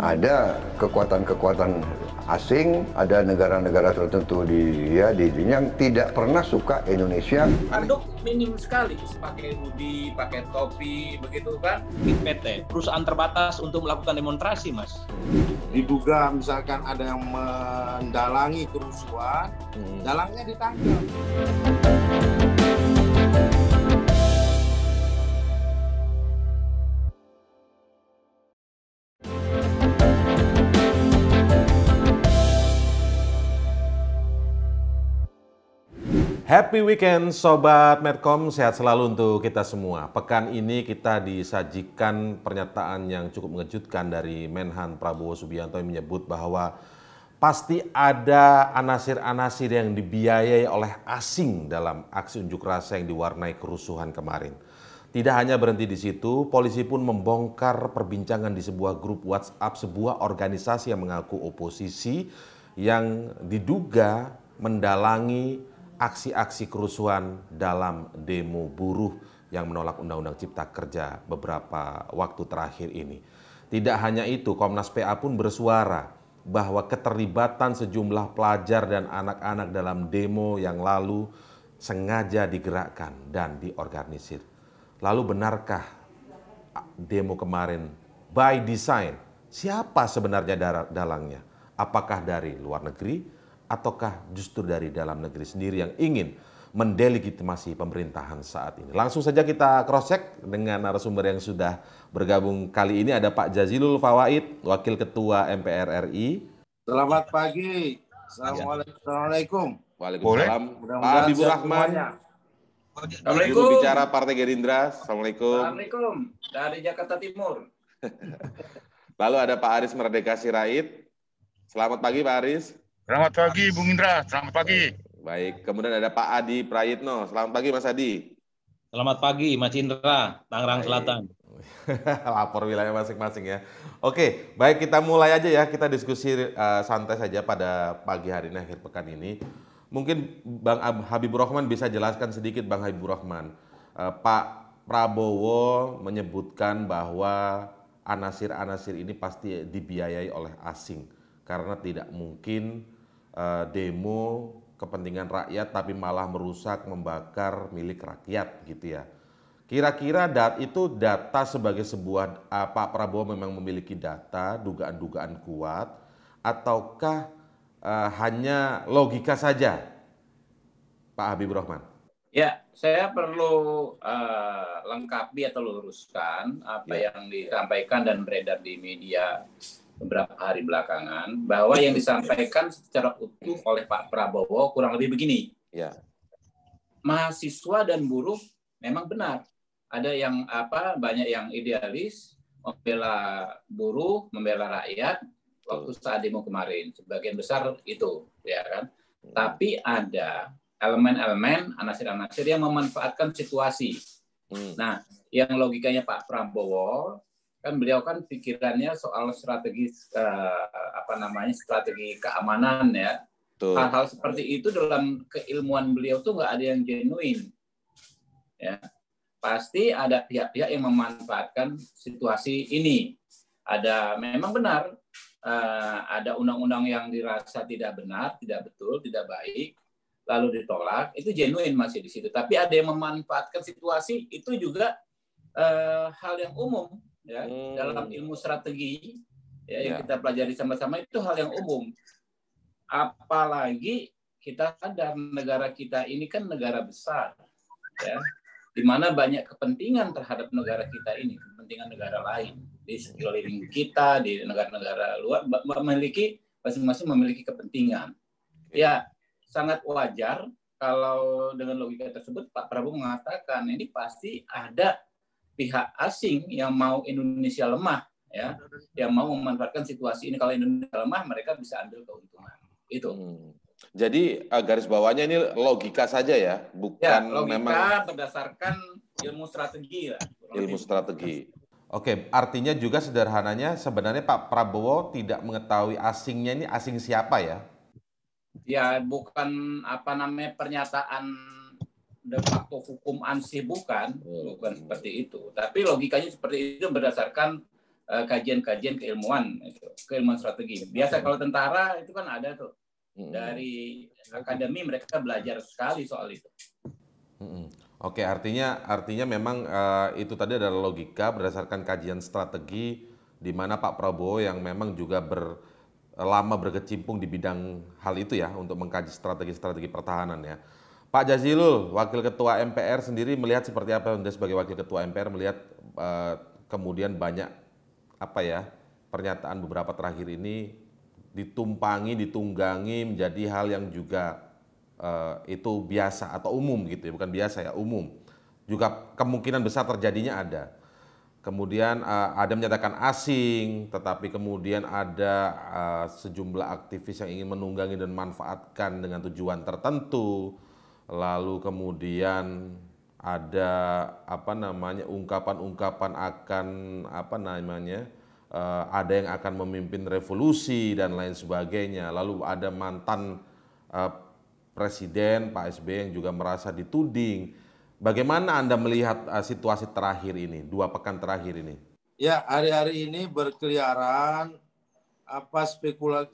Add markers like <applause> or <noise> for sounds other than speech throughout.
ada kekuatan-kekuatan asing, ada negara-negara tertentu di ya di dunia yang tidak pernah suka Indonesia. Anduk minim sekali pakai hoodie, pakai topi, begitu kan? PT eh. perusahaan terbatas untuk melakukan demonstrasi, Mas. Diduga misalkan ada yang mendalangi kerusuhan, hmm. dalangnya ditangkap. Happy weekend Sobat Medcom, sehat selalu untuk kita semua. Pekan ini kita disajikan pernyataan yang cukup mengejutkan dari Menhan Prabowo Subianto yang menyebut bahwa pasti ada anasir-anasir yang dibiayai oleh asing dalam aksi unjuk rasa yang diwarnai kerusuhan kemarin. Tidak hanya berhenti di situ, polisi pun membongkar perbincangan di sebuah grup WhatsApp sebuah organisasi yang mengaku oposisi yang diduga mendalangi aksi-aksi kerusuhan dalam demo buruh yang menolak Undang-Undang Cipta Kerja beberapa waktu terakhir ini. Tidak hanya itu, Komnas PA pun bersuara bahwa keterlibatan sejumlah pelajar dan anak-anak dalam demo yang lalu sengaja digerakkan dan diorganisir. Lalu benarkah demo kemarin by design? Siapa sebenarnya dalangnya? Apakah dari luar negeri ataukah justru dari dalam negeri sendiri yang ingin mendelegitimasi pemerintahan saat ini. Langsung saja kita cross check dengan narasumber yang sudah bergabung kali ini ada Pak Jazilul Fawaid, Wakil Ketua MPR RI. Selamat pagi. Iya. Assalamualaikum. Waalaikumsalam. Pak Habibur Rahman. Assalamualaikum. bicara Partai Gerindra. Assalamualaikum. Assalamualaikum. Dari Jakarta Timur. <laughs> Lalu ada Pak Aris Merdeka Sirait. Selamat pagi Pak Aris. Selamat pagi Bung Indra, selamat pagi. Baik, kemudian ada Pak Adi Prayitno. Selamat pagi Mas Adi. Selamat pagi Mas Indra, Tangerang baik. Selatan. <laughs> Lapor wilayah masing-masing ya. Oke, baik kita mulai aja ya. Kita diskusi uh, santai saja pada pagi hari ini akhir pekan ini. Mungkin Bang Habibur Rahman bisa jelaskan sedikit Bang Habibur Rahman. Uh, Pak Prabowo menyebutkan bahwa anasir-anasir ini pasti dibiayai oleh asing karena tidak mungkin uh, demo kepentingan rakyat tapi malah merusak, membakar milik rakyat gitu ya. Kira-kira dat itu data sebagai sebuah uh, Pak Prabowo memang memiliki data, dugaan-dugaan kuat ataukah uh, hanya logika saja? Pak Habibur Rahman. Ya, saya perlu uh, lengkapi atau luruskan apa ya. yang disampaikan dan beredar di media beberapa hari belakangan bahwa yang disampaikan secara utuh oleh Pak Prabowo kurang lebih begini. Ya. Mahasiswa dan buruh memang benar. Ada yang apa banyak yang idealis membela buruh, membela rakyat waktu saat demo kemarin. Sebagian besar itu, ya kan? Ya. Tapi ada elemen-elemen anasir-anasir yang memanfaatkan situasi. Hmm. Nah, yang logikanya Pak Prabowo kan beliau kan pikirannya soal strategi uh, apa namanya strategi keamanan ya hal-hal seperti itu dalam keilmuan beliau tuh nggak ada yang genuin ya pasti ada pihak-pihak yang memanfaatkan situasi ini ada memang benar uh, ada undang-undang yang dirasa tidak benar tidak betul tidak baik lalu ditolak itu genuin masih di situ tapi ada yang memanfaatkan situasi itu juga uh, hal yang umum ya hmm. dalam ilmu strategi ya, ya kita pelajari sama-sama itu hal yang umum apalagi kita sadar negara kita ini kan negara besar ya di mana banyak kepentingan terhadap negara kita ini kepentingan negara lain di sekeliling kita di negara-negara luar memiliki masing-masing memiliki kepentingan ya sangat wajar kalau dengan logika tersebut Pak Prabowo mengatakan ini pasti ada pihak asing yang mau Indonesia lemah ya yang mau memanfaatkan situasi ini kalau Indonesia lemah mereka bisa ambil keuntungan itu hmm. jadi ah, garis bawahnya ini logika saja ya bukan ya, logika memang berdasarkan ilmu strategi ya ilmu strategi Oke, artinya juga sederhananya sebenarnya Pak Prabowo tidak mengetahui asingnya ini asing siapa ya? Ya, bukan apa namanya pernyataan de facto hukum ansih bukan, bukan seperti itu. Tapi logikanya seperti itu berdasarkan eh, kajian-kajian uh, keilmuan, itu, keilmuan strategi. Biasa kalau tentara itu kan ada tuh hmm. dari akademi mereka belajar sekali soal itu. Hmm. Oke, artinya artinya memang uh, itu tadi adalah logika berdasarkan kajian strategi di mana Pak Prabowo yang memang juga ber, lama berkecimpung di bidang hal itu ya untuk mengkaji strategi-strategi pertahanan ya. Pak Jazilul, Wakil Ketua MPR sendiri melihat seperti apa Anda sebagai Wakil Ketua MPR melihat eh, kemudian banyak apa ya pernyataan beberapa terakhir ini ditumpangi, ditunggangi menjadi hal yang juga eh, itu biasa atau umum gitu ya, bukan biasa ya umum. Juga kemungkinan besar terjadinya ada. Kemudian eh, ada menyatakan asing, tetapi kemudian ada eh, sejumlah aktivis yang ingin menunggangi dan manfaatkan dengan tujuan tertentu lalu kemudian ada apa namanya ungkapan-ungkapan akan apa namanya uh, ada yang akan memimpin revolusi dan lain sebagainya lalu ada mantan uh, presiden Pak SBY yang juga merasa dituding bagaimana Anda melihat uh, situasi terakhir ini dua pekan terakhir ini ya hari-hari ini berkeliaran apa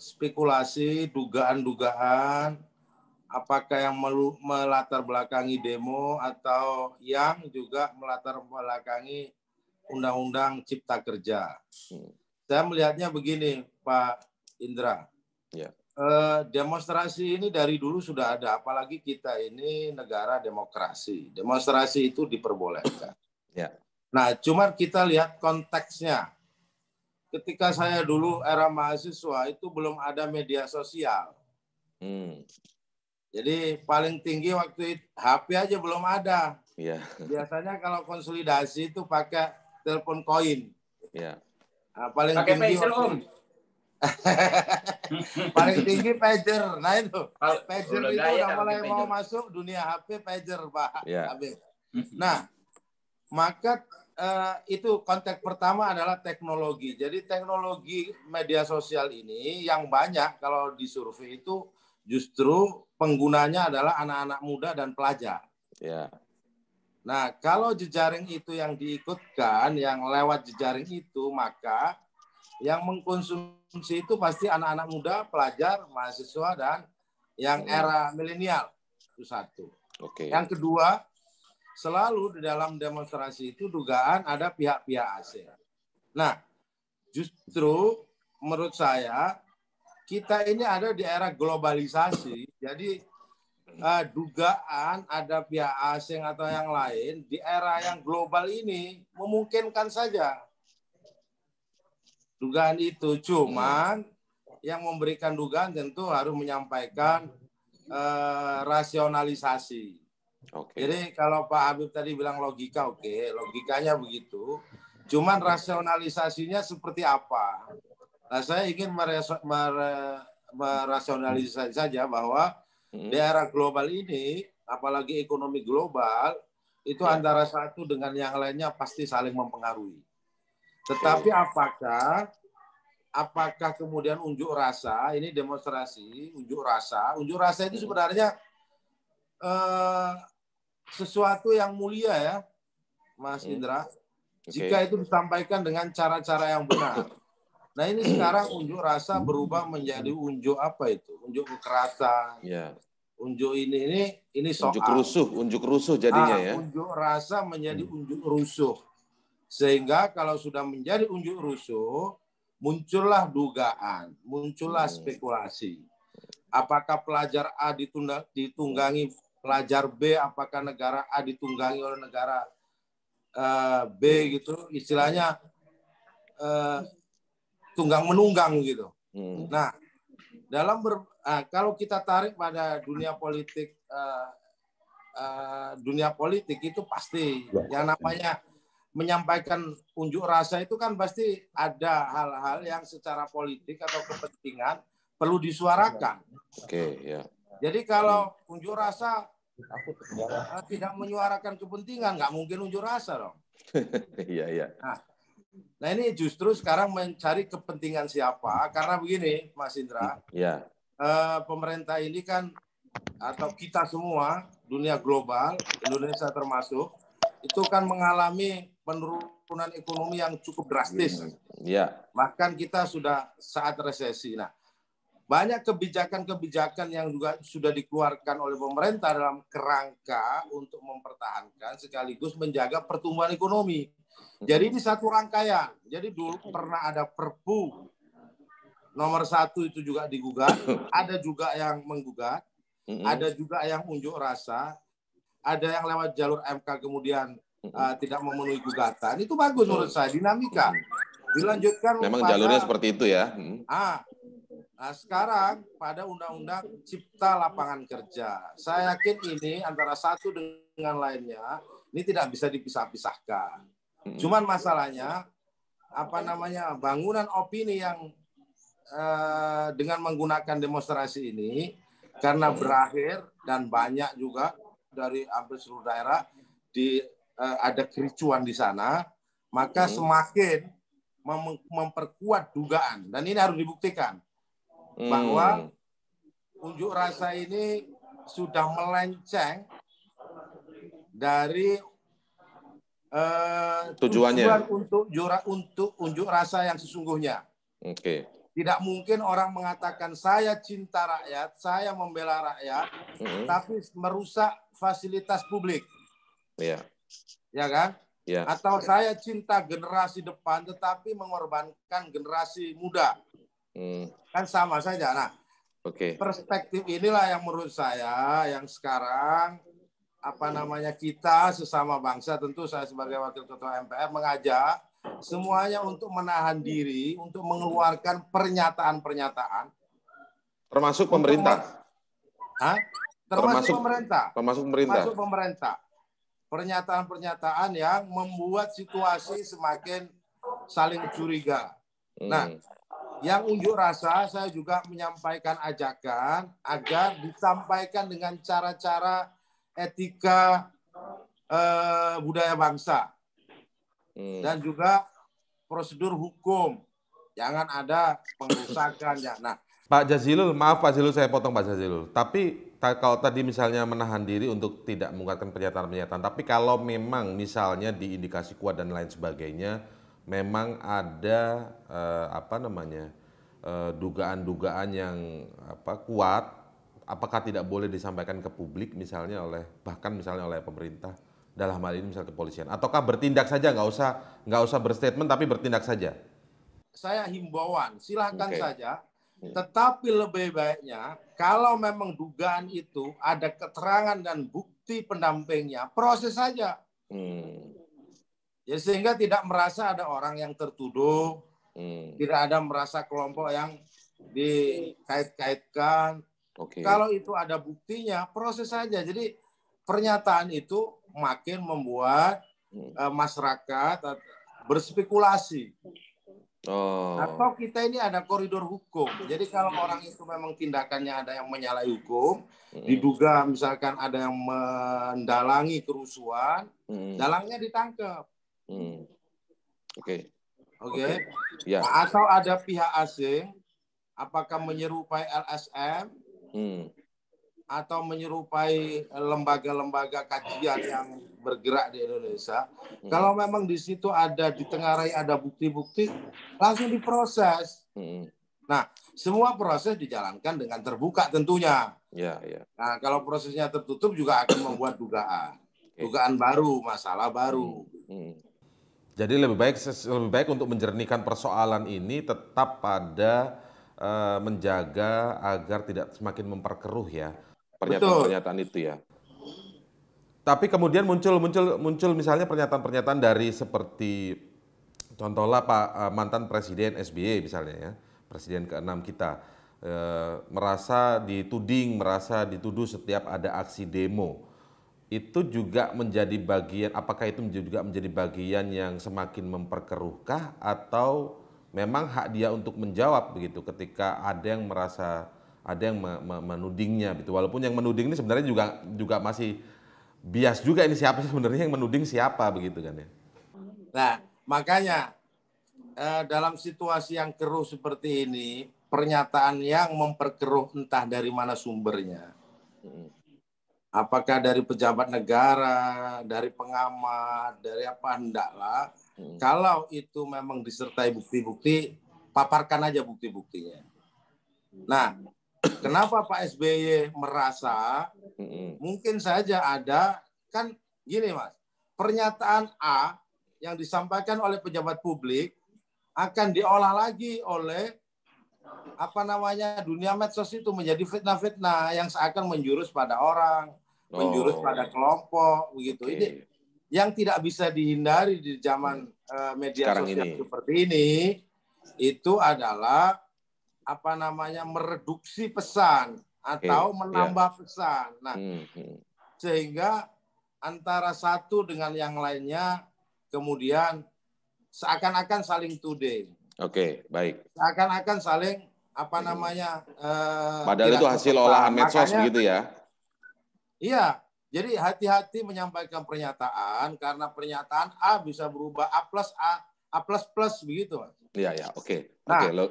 spekulasi dugaan-dugaan apakah yang melu, melatar belakangi demo atau yang juga melatar belakangi undang-undang cipta kerja. Hmm. Saya melihatnya begini, Pak Indra. Yeah. Eh, demonstrasi ini dari dulu sudah ada, apalagi kita ini negara demokrasi. Demonstrasi itu diperbolehkan. Yeah. Nah, cuma kita lihat konteksnya. Ketika saya dulu era mahasiswa itu belum ada media sosial. Hmm. Jadi paling tinggi waktu itu HP aja belum ada. Iya. Biasanya kalau konsolidasi itu pakai telepon koin. Iya. Nah, paling pakai tinggi pager, Om. <laughs> paling tinggi pager. Nah itu. Pager itu udah mulai mau masuk dunia HP pager, Pak. Iya. Nah, maka Uh, itu konteks pertama adalah teknologi. Jadi teknologi media sosial ini yang banyak kalau disurvei itu justru penggunanya adalah anak-anak muda dan pelajar. Ya. Nah, kalau jejaring itu yang diikutkan, yang lewat jejaring itu, maka yang mengkonsumsi itu pasti anak-anak muda, pelajar, mahasiswa, dan yang hmm. era milenial. Itu satu. Oke. Yang kedua, selalu di dalam demonstrasi itu dugaan ada pihak-pihak asing. Nah, justru menurut saya kita ini ada di era globalisasi, jadi uh, dugaan ada pihak asing atau yang lain di era yang global ini memungkinkan saja dugaan itu. cuma yang memberikan dugaan tentu harus menyampaikan uh, rasionalisasi. Okay. Jadi kalau Pak Habib tadi bilang logika, oke, okay, logikanya begitu. Cuman rasionalisasinya seperti apa? Nah, saya ingin merasionalisasi saja bahwa hmm. di era global ini, apalagi ekonomi global, itu ya. antara satu dengan yang lainnya pasti saling mempengaruhi. Tetapi iya. apakah apakah kemudian unjuk rasa ini demonstrasi unjuk rasa unjuk rasa itu sebenarnya eh, sesuatu yang mulia ya Mas Indra okay. jika itu disampaikan dengan cara-cara yang benar Nah ini <clears throat> sekarang unjuk rasa berubah menjadi unjuk apa itu? Unjuk kekerasan. Ya. Unjuk ini ini ini soal. Unjuk rusuh, unjuk rusuh jadinya ah, ya. Unjuk rasa menjadi hmm. unjuk rusuh. Sehingga kalau sudah menjadi unjuk rusuh, muncullah dugaan, muncullah hmm. spekulasi. Apakah pelajar A ditunda, ditunggangi pelajar B? Apakah negara A ditunggangi oleh negara uh, B hmm. gitu? Istilahnya uh, tunggang menunggang gitu. Hmm. Nah, dalam ber, uh, kalau kita tarik pada dunia politik uh, uh, dunia politik itu pasti ya. yang namanya menyampaikan unjuk rasa itu kan pasti ada hal-hal yang secara politik atau kepentingan perlu disuarakan. Oke, okay, ya. Jadi kalau unjuk rasa eh, tidak menyuarakan kepentingan, nggak mungkin unjuk rasa dong. <laughs> Iya, iya. Nah, Nah ini justru sekarang mencari kepentingan siapa karena begini Mas Indra. Ya. pemerintah ini kan atau kita semua dunia global Indonesia termasuk itu kan mengalami penurunan ekonomi yang cukup drastis. Ya. Bahkan kita sudah saat resesi. Nah banyak kebijakan-kebijakan yang juga sudah dikeluarkan oleh pemerintah dalam kerangka untuk mempertahankan sekaligus menjaga pertumbuhan ekonomi. Mm-hmm. Jadi ini satu rangkaian. Jadi dulu pernah ada perpu nomor satu itu juga digugat, <coughs> ada juga yang menggugat, mm-hmm. ada juga yang unjuk rasa, ada yang lewat jalur MK kemudian mm-hmm. uh, tidak memenuhi gugatan. Itu bagus menurut saya dinamika. Dilanjutkan. Memang pada, jalurnya seperti itu ya. Ah, nah sekarang pada Undang-Undang Cipta Lapangan Kerja, saya yakin ini antara satu dengan lainnya ini tidak bisa dipisah-pisahkan Cuman masalahnya apa namanya bangunan opini yang eh, dengan menggunakan demonstrasi ini karena berakhir dan banyak juga dari hampir seluruh daerah di eh, ada kericuan di sana, maka semakin mem memperkuat dugaan dan ini harus dibuktikan hmm. bahwa mm. unjuk rasa ini sudah melenceng dari Eh, tujuannya tujuan untuk jura, untuk unjuk rasa yang sesungguhnya. Oke. Okay. Tidak mungkin orang mengatakan saya cinta rakyat, saya membela rakyat, mm -hmm. tapi merusak fasilitas publik. Iya. Yeah. Ya kan? Yeah. Atau saya cinta generasi depan, tetapi mengorbankan generasi muda. Mm. Kan sama saja. Nah, okay. perspektif inilah yang menurut saya yang sekarang apa namanya kita sesama bangsa tentu saya sebagai wakil ketua MPR mengajak semuanya untuk menahan diri untuk mengeluarkan pernyataan-pernyataan termasuk pemerintah. Hah? Termasuk, termasuk pemerintah. Termasuk pemerintah. Termasuk pemerintah. Pernyataan-pernyataan yang membuat situasi semakin saling curiga. Hmm. Nah, yang unjuk rasa saya juga menyampaikan ajakan agar disampaikan dengan cara-cara etika eh, budaya bangsa hmm. dan juga prosedur hukum. Jangan ada pengrusakan ya. Nah, Pak Jazilul, maaf Pak Jazilul saya potong Pak Jazilul. Tapi kalau tadi misalnya menahan diri untuk tidak mengungkapkan pernyataan-pernyataan, tapi kalau memang misalnya diindikasi kuat dan lain sebagainya, memang ada eh, apa namanya eh, dugaan-dugaan yang apa kuat apakah tidak boleh disampaikan ke publik misalnya oleh bahkan misalnya oleh pemerintah dalam hal ini misal kepolisian ataukah bertindak saja nggak usah nggak usah berstatement tapi bertindak saja saya himbauan silahkan okay. saja hmm. tetapi lebih baiknya kalau memang dugaan itu ada keterangan dan bukti pendampingnya proses saja hmm. ya sehingga tidak merasa ada orang yang tertuduh hmm. tidak ada merasa kelompok yang dikait-kaitkan Okay. Kalau itu ada buktinya, proses saja. Jadi pernyataan itu makin membuat uh, masyarakat berspekulasi. Oh. Atau kita ini ada koridor hukum. Jadi kalau orang itu memang tindakannya ada yang menyalahi hukum, hmm. diduga misalkan ada yang mendalangi kerusuhan, hmm. dalangnya ditangkap. Hmm. Oke. Okay. Oke. Okay. Yeah. Ya. atau ada pihak asing, apakah menyerupai LSM, hmm. atau menyerupai lembaga-lembaga kajian yang bergerak di Indonesia. Hmm. Kalau memang di situ ada di ditengarai ada bukti-bukti, langsung diproses. Hmm. Nah, semua proses dijalankan dengan terbuka tentunya. Ya, ya. Nah, kalau prosesnya tertutup juga akan membuat dugaan, okay. dugaan baru, masalah baru. Hmm. Hmm. Jadi lebih baik lebih baik untuk menjernihkan persoalan ini tetap pada Eh, menjaga agar tidak semakin memperkeruh ya pernyataan-pernyataan itu ya. Tapi kemudian muncul muncul muncul misalnya pernyataan-pernyataan dari seperti contohlah Pak eh, mantan Presiden SBY misalnya ya, Presiden ke-6 kita e, merasa dituding, merasa dituduh setiap ada aksi demo. Itu juga menjadi bagian apakah itu juga menjadi bagian yang semakin memperkeruhkah atau memang hak dia untuk menjawab begitu ketika ada yang merasa ada yang menudingnya gitu walaupun yang menuding ini sebenarnya juga juga masih bias juga ini siapa sih sebenarnya yang menuding siapa begitu kan ya nah makanya eh, dalam situasi yang keruh seperti ini pernyataan yang memperkeruh entah dari mana sumbernya apakah dari pejabat negara dari pengamat dari apa hendaklah Hmm. Kalau itu memang disertai bukti-bukti, paparkan aja bukti-buktinya. Nah, <clears throat> kenapa Pak SBY merasa hmm. mungkin saja ada kan gini Mas, pernyataan A yang disampaikan oleh pejabat publik akan diolah lagi oleh apa namanya dunia medsos itu menjadi fitnah-fitnah yang seakan menjurus pada orang, oh. menjurus pada kelompok begitu. Okay. Ini yang tidak bisa dihindari di zaman uh, media Sekarang sosial ini. seperti ini itu adalah apa namanya mereduksi pesan atau okay. Ya. menambah yeah. pesan. Nah, hmm, hmm. sehingga antara satu dengan yang lainnya kemudian seakan-akan saling today. Oke, okay, baik. Seakan-akan saling apa namanya? Eh, Padahal itu hasil olahan medsos begitu ya? Iya, jadi hati-hati menyampaikan pernyataan karena pernyataan A bisa berubah A plus A A plus plus begitu. Iya ya, oke. Nah, okay, lo...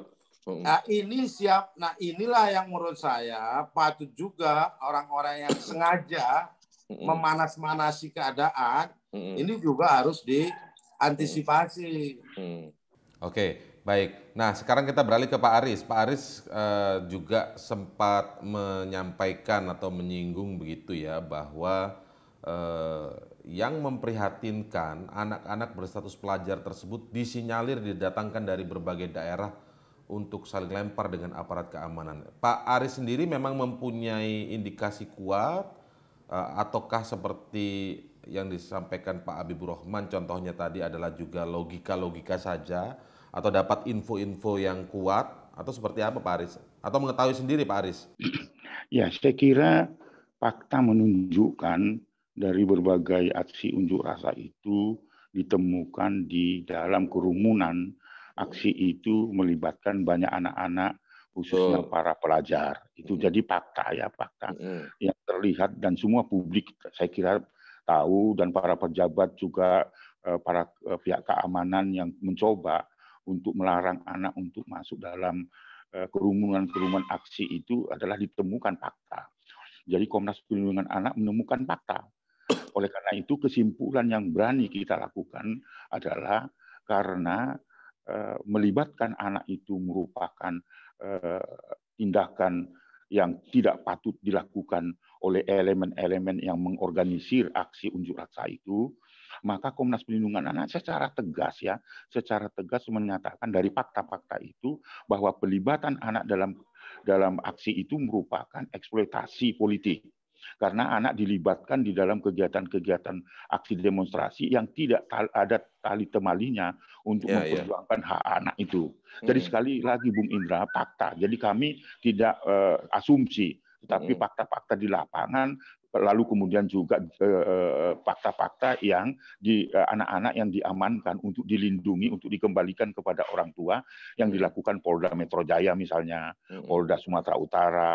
nah ini siap. Nah inilah yang menurut saya patut juga orang-orang yang sengaja memanas-manasi keadaan ini juga harus diantisipasi. Oke, Baik, nah sekarang kita beralih ke Pak Aris. Pak Aris eh, juga sempat menyampaikan atau menyinggung begitu ya bahwa eh, yang memprihatinkan anak-anak berstatus pelajar tersebut disinyalir didatangkan dari berbagai daerah untuk saling lempar dengan aparat keamanan. Pak Aris sendiri memang mempunyai indikasi kuat eh, ataukah seperti yang disampaikan Pak Abi Rahman contohnya tadi adalah juga logika-logika saja atau dapat info-info yang kuat atau seperti apa Pak Aris? Atau mengetahui sendiri Pak Aris? <clears throat> Ya, saya kira fakta menunjukkan dari berbagai aksi unjuk rasa itu ditemukan di dalam kerumunan aksi itu melibatkan banyak anak-anak khususnya para pelajar itu hmm. jadi fakta ya fakta hmm. yang terlihat dan semua publik saya kira tahu dan para pejabat juga eh, para eh, pihak keamanan yang mencoba untuk melarang anak untuk masuk dalam eh, kerumunan-kerumunan aksi itu adalah ditemukan fakta. Jadi Komnas Perlindungan Anak menemukan fakta. Oleh karena itu kesimpulan yang berani kita lakukan adalah karena eh, melibatkan anak itu merupakan eh, tindakan yang tidak patut dilakukan oleh elemen-elemen yang mengorganisir aksi unjuk rasa itu, maka Komnas Perlindungan Anak secara tegas ya, secara tegas menyatakan dari fakta-fakta itu bahwa pelibatan anak dalam dalam aksi itu merupakan eksploitasi politik karena anak dilibatkan di dalam kegiatan-kegiatan aksi demonstrasi yang tidak ada tali temalinya untuk yeah, ya. memperjuangkan yeah. hak anak itu. Jadi hmm. sekali lagi Bung Indra fakta. Jadi kami tidak uh, asumsi, tetapi hmm. fakta-fakta hmm. di lapangan lalu kemudian juga eh, eh, fakta-fakta yang di eh, anak-anak yang diamankan untuk dilindungi untuk dikembalikan kepada orang tua yang hmm. dilakukan Polda Metro Jaya misalnya, hmm. Polda Sumatera Utara,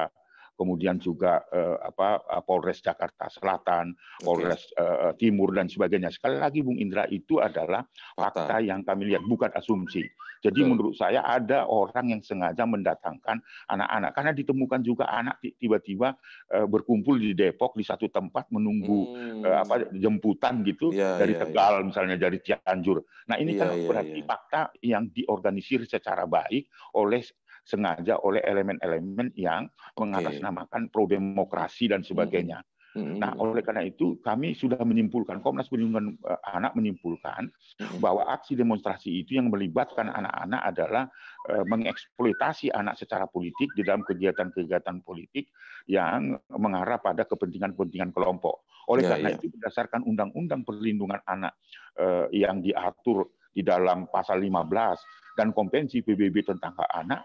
kemudian juga eh, apa eh, Polres Jakarta Selatan, Polres eh, eh, Timur dan sebagainya. Sekali lagi Bung Indra itu adalah fakta, fakta yang kami lihat bukan asumsi. Jadi Betul. menurut saya ada orang yang sengaja mendatangkan anak-anak karena ditemukan juga anak tiba-tiba eh, berkumpul di Depok di satu tempat menunggu hmm. eh, apa jemputan gitu ya, dari ya, Tegal ya. misalnya dari Cianjur. Nah, ini ya, kan ya, berarti ya. fakta yang diorganisir secara baik oleh sengaja oleh elemen-elemen yang mengatasnamakan pro demokrasi dan sebagainya. Hmm. Hmm. Nah, oleh karena itu kami sudah menyimpulkan Komnas Perlindungan eh, Anak menyimpulkan hmm. bahwa aksi demonstrasi itu yang melibatkan anak-anak adalah eh, mengeksploitasi anak secara politik di dalam kegiatan-kegiatan politik yang mengarah pada kepentingan-kepentingan kelompok. Oleh ya, karena ya. itu berdasarkan Undang-Undang Perlindungan Anak eh, yang diatur di dalam pasal 15 dan konvensi PBB tentang hak anak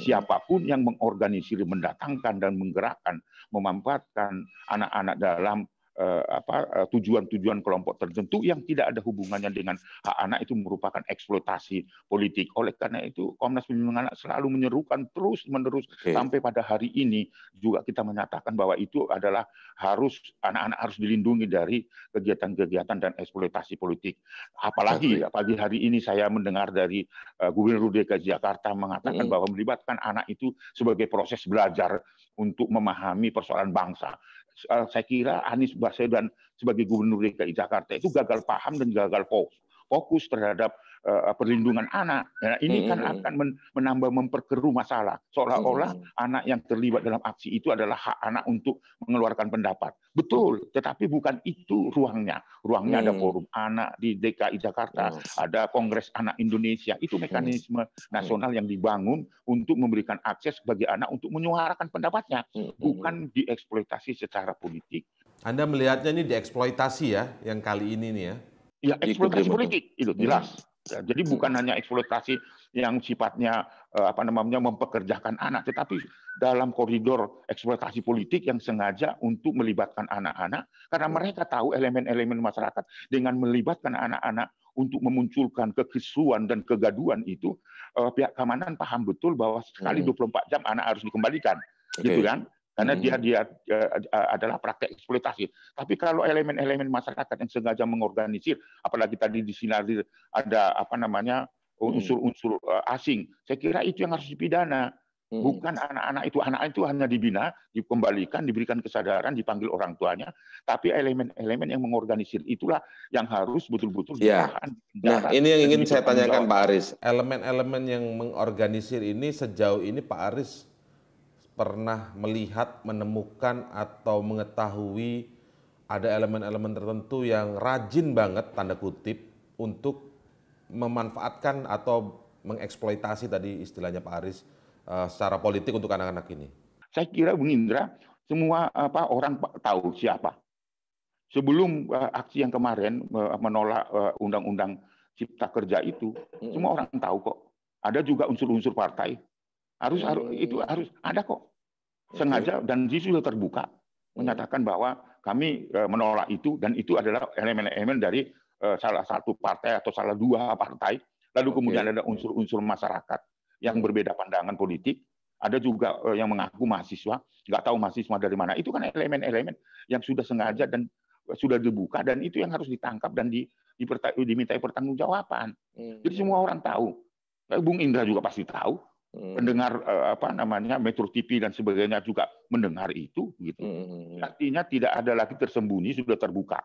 siapapun yang mengorganisir mendatangkan dan menggerakkan memanfaatkan anak-anak dalam Eh, apa eh, tujuan-tujuan kelompok tertentu yang tidak ada hubungannya dengan hak anak itu merupakan eksploitasi politik. Oleh karena itu Komnas Perlindungan Anak selalu menyerukan terus-menerus okay. sampai pada hari ini juga kita menyatakan bahwa itu adalah harus anak-anak harus dilindungi dari kegiatan-kegiatan dan eksploitasi politik. Apalagi okay. pagi hari ini saya mendengar dari eh, Gubernur DKI Jakarta mengatakan mm bahwa melibatkan anak itu sebagai proses belajar untuk memahami persoalan bangsa Eh, saya kira Anies Baswedan sebagai gubernur DKI Jakarta itu gagal paham dan gagal fokus fokus terhadap uh, perlindungan anak. Nah, ini kan akan men menambah memperkeruh masalah. Seolah-olah anak yang terlibat dalam aksi itu adalah hak anak untuk mengeluarkan pendapat. Betul, tetapi bukan itu ruangnya. Ruangnya ada mm. forum anak di DKI Jakarta, ada Kongres Anak Indonesia. Itu mekanisme mm. nasional yang dibangun untuk memberikan akses bagi anak untuk menyuarakan pendapatnya, bukan dieksploitasi secara politik. Anda melihatnya ini dieksploitasi ya yang kali ini nih ya? ya eksploitasi politik itu jelas. Ya, jadi bukan hanya eksploitasi yang sifatnya eh, apa namanya mempekerjakan anak, tetapi dalam koridor eksploitasi politik yang sengaja untuk melibatkan anak-anak karena mereka tahu elemen-elemen masyarakat dengan melibatkan anak-anak untuk memunculkan kekisuan dan kegaduan itu eh, pihak keamanan paham betul bahwa sekali 24 hmm. jam anak harus dikembalikan, okay. gitu kan? karena hmm. dia dia uh, adalah praktek eksploitasi. Tapi kalau elemen-elemen masyarakat yang sengaja mengorganisir, apalagi tadi di sini ada apa namanya hmm. unsur-unsur uh, asing, saya kira itu yang harus dipidana. Hmm. Bukan anak-anak itu, anak anak itu hanya dibina, dikembalikan, diberikan kesadaran, dipanggil orang tuanya, tapi elemen-elemen yang mengorganisir itulah yang harus betul-betul ya. Nah, ini yang ingin saya tanyakan Pak Aris. Elemen-elemen yang mengorganisir ini sejauh ini Pak Aris pernah melihat, menemukan atau mengetahui ada elemen-elemen tertentu yang rajin banget tanda kutip untuk memanfaatkan atau mengeksploitasi tadi istilahnya Pak Aris eh, secara politik untuk anak-anak ini? Saya kira Bung Indra semua apa orang tahu siapa. Sebelum uh, aksi yang kemarin uh, menolak undang-undang uh, Cipta Kerja itu, semua orang tahu kok. Ada juga unsur-unsur partai harus, iya, harus iya, itu iya, harus ada kok. Sengaja dan Yesus sudah terbuka menyatakan bahwa kami e, menolak itu dan itu adalah elemen-elemen dari e, salah satu partai atau salah dua partai. Lalu kemudian ada unsur-unsur masyarakat yang berbeda pandangan politik. Ada juga e, yang mengaku mahasiswa, nggak tahu mahasiswa dari mana. Itu kan elemen-elemen yang sudah sengaja dan sudah dibuka dan itu yang harus ditangkap dan di, dimintai pertanggungjawaban. Hmm. Jadi semua orang tahu. Bung Indra juga pasti tahu hmm. pendengar eh, apa namanya Metro TV dan sebagainya juga mendengar itu gitu. Hmm, hmm, hmm. Artinya tidak ada lagi tersembunyi sudah terbuka.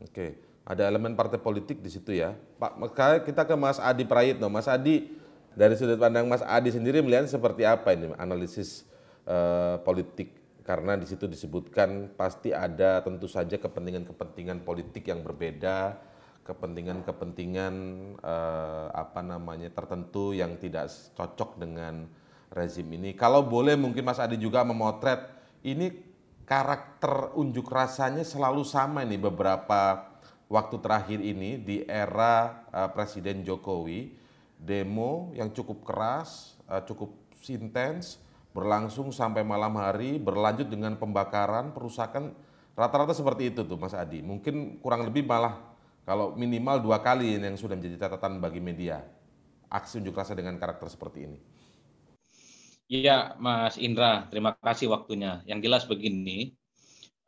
Oke, ada elemen partai politik di situ ya. Pak, maka kita ke Mas Adi Prayitno. Mas Adi dari sudut pandang Mas Adi sendiri melihat seperti apa ini analisis eh, politik karena di situ disebutkan pasti ada tentu saja kepentingan-kepentingan politik yang berbeda kepentingan-kepentingan eh, apa namanya tertentu yang tidak cocok dengan rezim ini. Kalau boleh mungkin Mas Adi juga memotret ini karakter unjuk rasanya selalu sama ini beberapa waktu terakhir ini di era eh, Presiden Jokowi demo yang cukup keras, eh, cukup intens berlangsung sampai malam hari berlanjut dengan pembakaran, perusakan rata-rata seperti itu tuh Mas Adi. Mungkin kurang lebih malah kalau minimal dua kali yang sudah menjadi catatan bagi media. Aksi unjuk rasa dengan karakter seperti ini. Iya, Mas Indra, terima kasih waktunya. Yang jelas begini,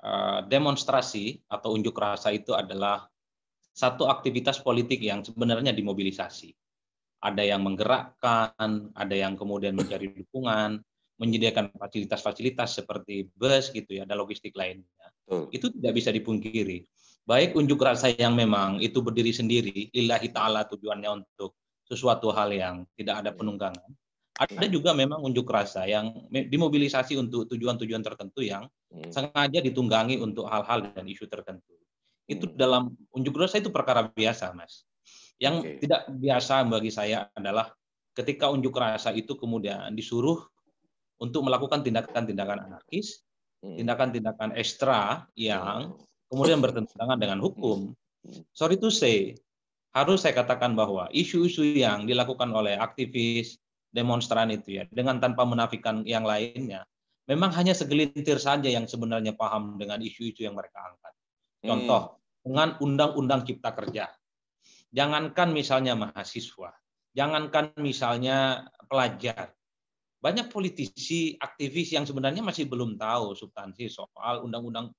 eh, demonstrasi atau unjuk rasa itu adalah satu aktivitas politik yang sebenarnya dimobilisasi. Ada yang menggerakkan, ada yang kemudian mencari dukungan, menyediakan fasilitas-fasilitas seperti bus gitu ya, ada logistik lainnya. Itu tidak bisa dipungkiri. Baik unjuk rasa yang memang itu berdiri sendiri, lillahi ta'ala tujuannya untuk sesuatu hal yang tidak ada iya. penunggangan. Iya. Ada juga memang unjuk rasa yang dimobilisasi untuk tujuan-tujuan tertentu yang hmm. sengaja ditunggangi untuk hal-hal dan isu tertentu. Itu hmm. dalam unjuk rasa itu perkara biasa, Mas. Yang okay. tidak biasa bagi saya adalah ketika unjuk rasa itu kemudian disuruh untuk melakukan tindakan-tindakan anarkis, hmm. tindakan-tindakan ekstra yang kemudian bertentangan dengan hukum. Sorry to say, harus saya katakan bahwa isu-isu yang dilakukan oleh aktivis demonstran itu ya dengan tanpa menafikan yang lainnya memang hanya segelintir saja yang sebenarnya paham dengan isu-isu yang mereka angkat. Hmm. Contoh hmm. dengan undang-undang cipta kerja. Jangankan misalnya mahasiswa, jangankan misalnya pelajar. Banyak politisi aktivis yang sebenarnya masih belum tahu substansi soal undang-undang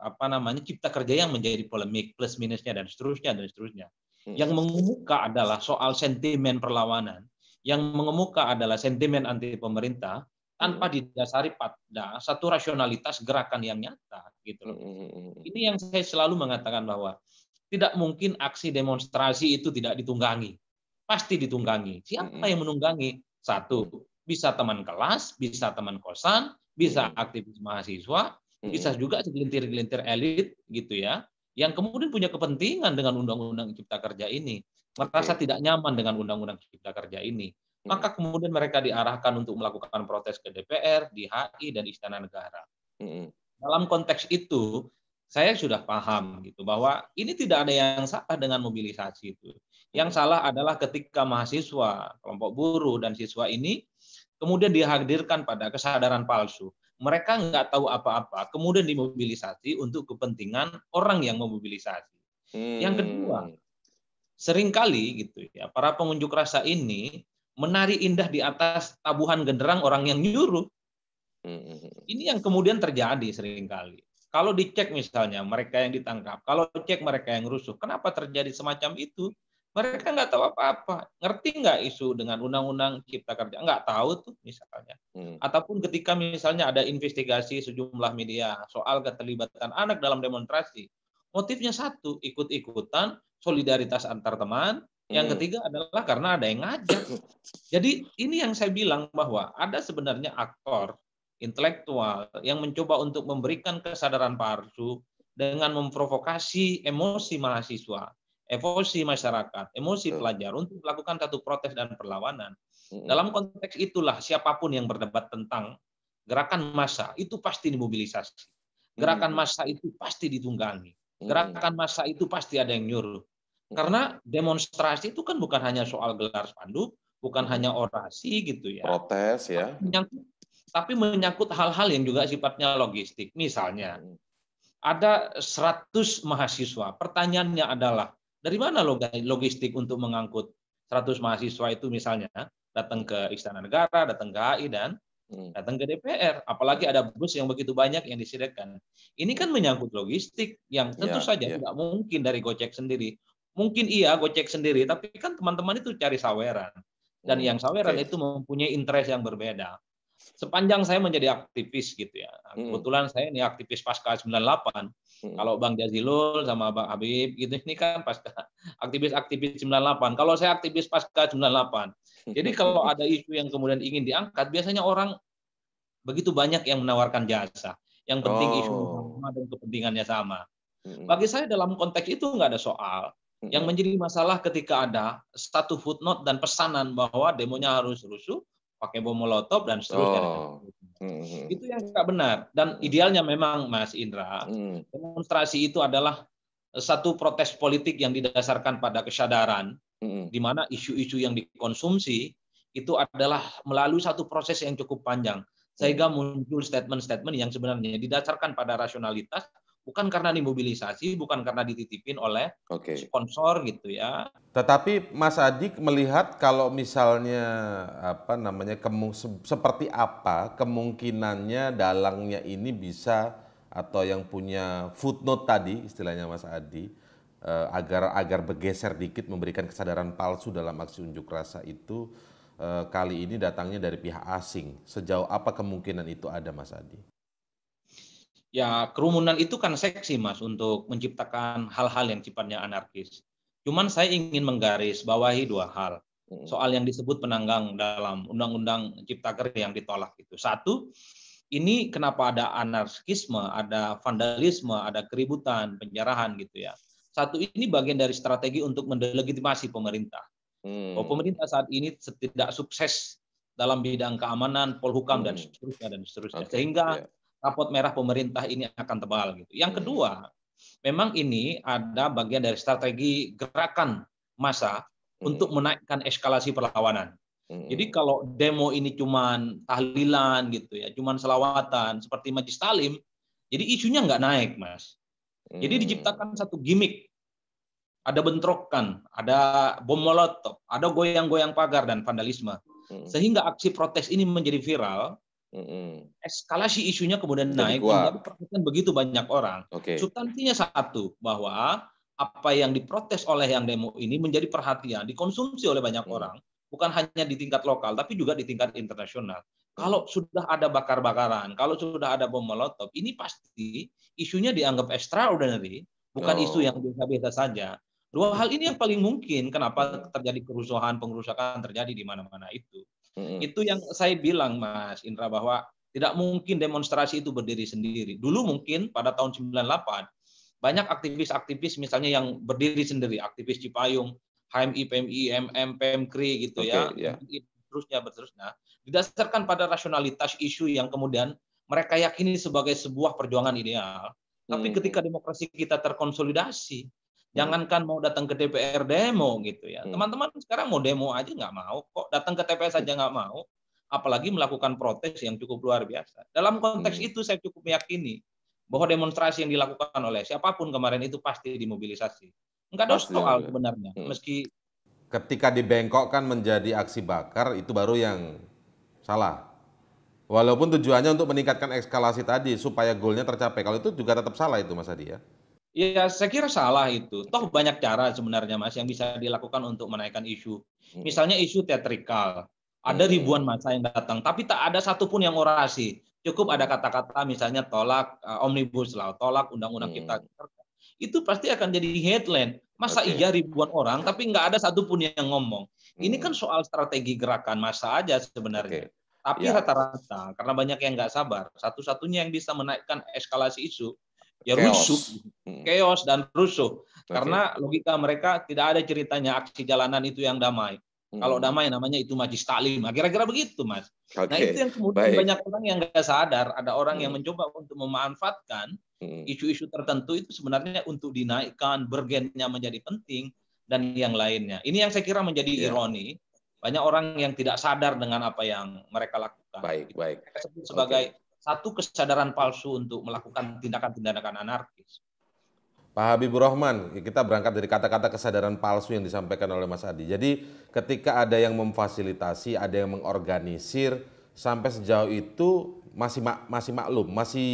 apa namanya cipta kerja yang menjadi polemik plus minusnya dan seterusnya dan seterusnya. Hmm. Yang mengemuka adalah soal sentimen perlawanan, yang mengemuka adalah sentimen anti pemerintah tanpa hmm. didasari pada satu rasionalitas gerakan yang nyata gitu loh. Hmm, Ini yang saya selalu mengatakan bahwa tidak mungkin aksi demonstrasi itu tidak ditunggangi. Pasti ditunggangi. Siapa yang menunggangi? Satu, bisa teman kelas, bisa teman kosan, bisa aktivis mahasiswa, bisa juga segelintir-gelintir elit gitu ya yang kemudian punya kepentingan dengan undang-undang cipta kerja ini merasa okay. tidak nyaman dengan undang-undang cipta kerja ini mm. maka kemudian mereka diarahkan untuk melakukan protes ke DPR, di HI dan Istana Negara. Dalam konteks itu, saya sudah paham gitu bahwa ini tidak ada yang salah dengan mobilisasi itu. Yang salah adalah ketika mahasiswa, kelompok buruh dan siswa ini kemudian dihadirkan pada kesadaran palsu mereka nggak tahu apa-apa, kemudian dimobilisasi untuk kepentingan orang yang memobilisasi. Hmm. Yang kedua, seringkali gitu ya, para pengunjuk rasa ini menari indah di atas tabuhan genderang orang yang nyuruh. Hmm. Ini yang kemudian terjadi seringkali. Kalau dicek misalnya mereka yang ditangkap, kalau cek mereka yang rusuh, kenapa terjadi semacam itu? mereka nggak tahu apa-apa. Ngerti nggak isu dengan undang-undang cipta kerja? Nggak tahu tuh misalnya. Hmm. Ataupun ketika misalnya ada investigasi sejumlah media soal keterlibatan anak dalam demonstrasi. Motifnya satu, ikut-ikutan, solidaritas antar teman. Yang hmm. ketiga adalah karena ada yang ngajak. <coughs> Jadi ini yang saya bilang bahwa ada sebenarnya aktor intelektual yang mencoba untuk memberikan kesadaran palsu dengan memprovokasi emosi mahasiswa emosi masyarakat, emosi pelajar untuk melakukan satu protes dan perlawanan. Dalam konteks itulah siapapun yang berdebat tentang gerakan massa itu pasti dimobilisasi. Gerakan massa itu pasti ditunggangi. Gerakan massa itu pasti ada yang nyuruh. Karena demonstrasi itu kan bukan hanya soal gelar spanduk, bukan hanya orasi gitu ya. Protes ya. tapi menyangkut hal-hal yang juga sifatnya logistik. Misalnya, ada 100 mahasiswa. Pertanyaannya adalah, dari mana logistik untuk mengangkut 100 mahasiswa itu misalnya datang ke Istana Negara, datang ke HI dan hmm. datang ke DPR, apalagi ada bus yang begitu banyak yang disediakan. Ini kan menyangkut logistik yang tentu ya, saja ya. tidak mungkin dari Gojek sendiri. Mungkin iya Gojek sendiri, tapi kan teman-teman itu cari saweran dan hmm, yang saweran okay. itu mempunyai interest yang berbeda sepanjang saya menjadi aktivis gitu ya. Hmm. Kebetulan saya ini aktivis pasca 98. Hmm. Kalau Bang Jazilul sama Bang Habib gitu ini kan pasca <laughs> aktivis-aktivis 98. Kalau saya aktivis pasca 98. Hmm. Jadi kalau ada isu yang kemudian ingin diangkat, biasanya orang begitu banyak yang menawarkan jasa. Yang penting oh. isu sama dan kepentingannya sama. Bagi saya dalam konteks itu nggak ada soal. Yang menjadi masalah ketika ada satu footnote dan pesanan bahwa demonya harus rusuh, pakai bom molotov dan seterusnya. Oh. Hmm. Hmm. Itu yang tidak benar. Dan idealnya memang Mas Indra, hmm. demonstrasi itu adalah satu protes politik yang didasarkan pada kesadaran, di mana isu-isu yang dikonsumsi itu adalah melalui satu proses yang cukup panjang, sehingga muncul statement-statement yang sebenarnya didasarkan pada rasionalitas bukan karena dimobilisasi, bukan karena dititipin oleh okay. sponsor gitu ya. Tetapi Mas Adik melihat kalau misalnya apa namanya seperti apa kemungkinannya dalangnya ini bisa atau yang punya footnote tadi istilahnya Mas Adi eh, agar agar bergeser dikit memberikan kesadaran palsu dalam aksi unjuk rasa itu eh, kali ini datangnya dari pihak asing. Sejauh apa kemungkinan itu ada Mas Adi? ya kerumunan itu kan seksi mas untuk menciptakan hal-hal yang sifatnya anarkis. Cuman saya ingin menggaris bawahi dua hal hmm. soal yang disebut penanggang dalam undang-undang cipta kerja yang ditolak itu. Satu, ini kenapa ada anarkisme, ada vandalisme, ada keributan, penjarahan gitu ya. Satu ini bagian dari strategi untuk mendelegitimasi pemerintah. Hmm. pemerintah saat ini tidak sukses dalam bidang keamanan, polhukam hmm. dan seterusnya dan seterusnya. Okay. Sehingga yeah rapot merah pemerintah ini akan tebal gitu. Yang hmm. kedua, memang ini ada bagian dari strategi gerakan massa hmm. untuk menaikkan eskalasi perlawanan. Hmm. Jadi kalau demo ini cuman tahlilan gitu ya, cuman selawatan seperti majlis talim, jadi isunya nggak naik, Mas. Jadi diciptakan satu gimmick. Ada bentrokan, ada bom molotov, ada goyang-goyang pagar dan vandalisme. Sehingga aksi protes ini menjadi viral Mm-hmm. Eskalasi isunya kemudian naik, mendapat begitu banyak orang. Okay. Substansinya satu, bahwa apa yang diprotes oleh yang demo ini menjadi perhatian, dikonsumsi oleh banyak hmm. orang, bukan hanya di tingkat lokal, tapi juga di tingkat internasional. Mm. Kalau sudah ada bakar-bakaran, kalau sudah ada bom molotov, ini pasti isunya dianggap extraordinary, bukan oh. isu yang biasa-biasa saja. Dua hal ini yang paling mungkin kenapa terjadi kerusuhan, pengerusakan terjadi di mana-mana itu. Hmm. Itu yang saya bilang Mas Indra bahwa tidak mungkin demonstrasi itu berdiri sendiri. Dulu mungkin pada tahun 98 banyak aktivis-aktivis misalnya yang berdiri sendiri, aktivis Cipayung, HMI, PMI, MM, PMKRI gitu okay, ya. Yeah. Iya. Terusnya berterusnya didasarkan pada rasionalitas isu yang kemudian mereka yakini sebagai sebuah perjuangan ideal. Tapi ketika demokrasi kita terkonsolidasi, Hmm. Jangankan mau datang ke DPR demo gitu ya. Hmm. Teman-teman sekarang mau demo aja nggak mau, kok datang ke TPS aja nggak mau, apalagi melakukan protes yang cukup luar biasa. Dalam konteks hmm. itu saya cukup meyakini bahwa demonstrasi yang dilakukan oleh siapapun kemarin itu pasti dimobilisasi. Enggak ada soal sebenarnya, meski ketika di Bangkok kan menjadi aksi bakar itu baru yang salah. Walaupun tujuannya untuk meningkatkan eskalasi tadi supaya golnya tercapai. Kalau itu juga tetap salah itu Mas Adi ya. Ya, saya kira salah itu. Toh banyak cara sebenarnya Mas yang bisa dilakukan untuk menaikkan isu. Hmm. Misalnya isu teatrikal. Ada hmm. ribuan masa yang datang, tapi tak ada satupun yang orasi. Cukup ada kata-kata misalnya tolak uh, omnibus law, tolak undang-undang kita. Hmm. Itu pasti akan jadi headline. Masa okay. iya ribuan orang, tapi nggak ada satupun yang ngomong. Ini kan soal strategi gerakan masa aja sebenarnya. Okay. Tapi ya. rata-rata, ya. karena banyak yang nggak sabar, satu-satunya yang bisa menaikkan eskalasi isu ya chaos. rusuh, hmm. chaos dan rusuh. Karena logika mereka tidak ada ceritanya aksi jalanan itu yang damai. Hmm. Kalau damai namanya itu majlis taklim. Nah, kira-kira begitu, Mas. Okay. Nah, itu yang kemudian Baik. banyak orang yang nggak sadar, ada orang hmm. yang mencoba untuk memanfaatkan hmm. isu-isu hmm. tertentu itu sebenarnya untuk dinaikkan, bergennya menjadi penting dan yang lainnya. Ini yang saya kira menjadi yeah. ironi. Banyak orang yang tidak sadar dengan apa yang mereka lakukan. Baik, baik. sebagai okay satu kesadaran palsu untuk melakukan tindakan-tindakan anarkis. Pak Habibur Rahman, ya kita berangkat dari kata-kata kesadaran palsu yang disampaikan oleh Mas Adi. Jadi ketika ada yang memfasilitasi, ada yang mengorganisir, sampai sejauh itu masih ma masih maklum, masih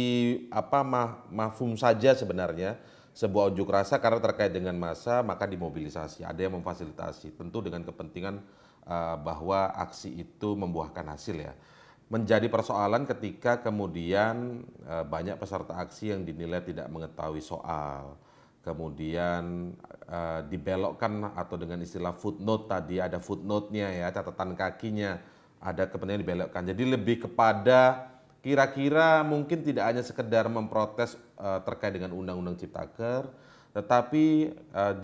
apa ma mafum saja sebenarnya sebuah unjuk rasa karena terkait dengan masa maka dimobilisasi. Ada yang memfasilitasi, tentu dengan kepentingan uh, bahwa aksi itu membuahkan hasil ya menjadi persoalan ketika kemudian eh, banyak peserta aksi yang dinilai tidak mengetahui soal, kemudian eh, dibelokkan atau dengan istilah footnote tadi ada footnote-nya ya catatan kakinya ada kepentingan dibelokkan. Jadi lebih kepada kira-kira mungkin tidak hanya sekedar memprotes eh, terkait dengan undang-undang Ciptaker, tetapi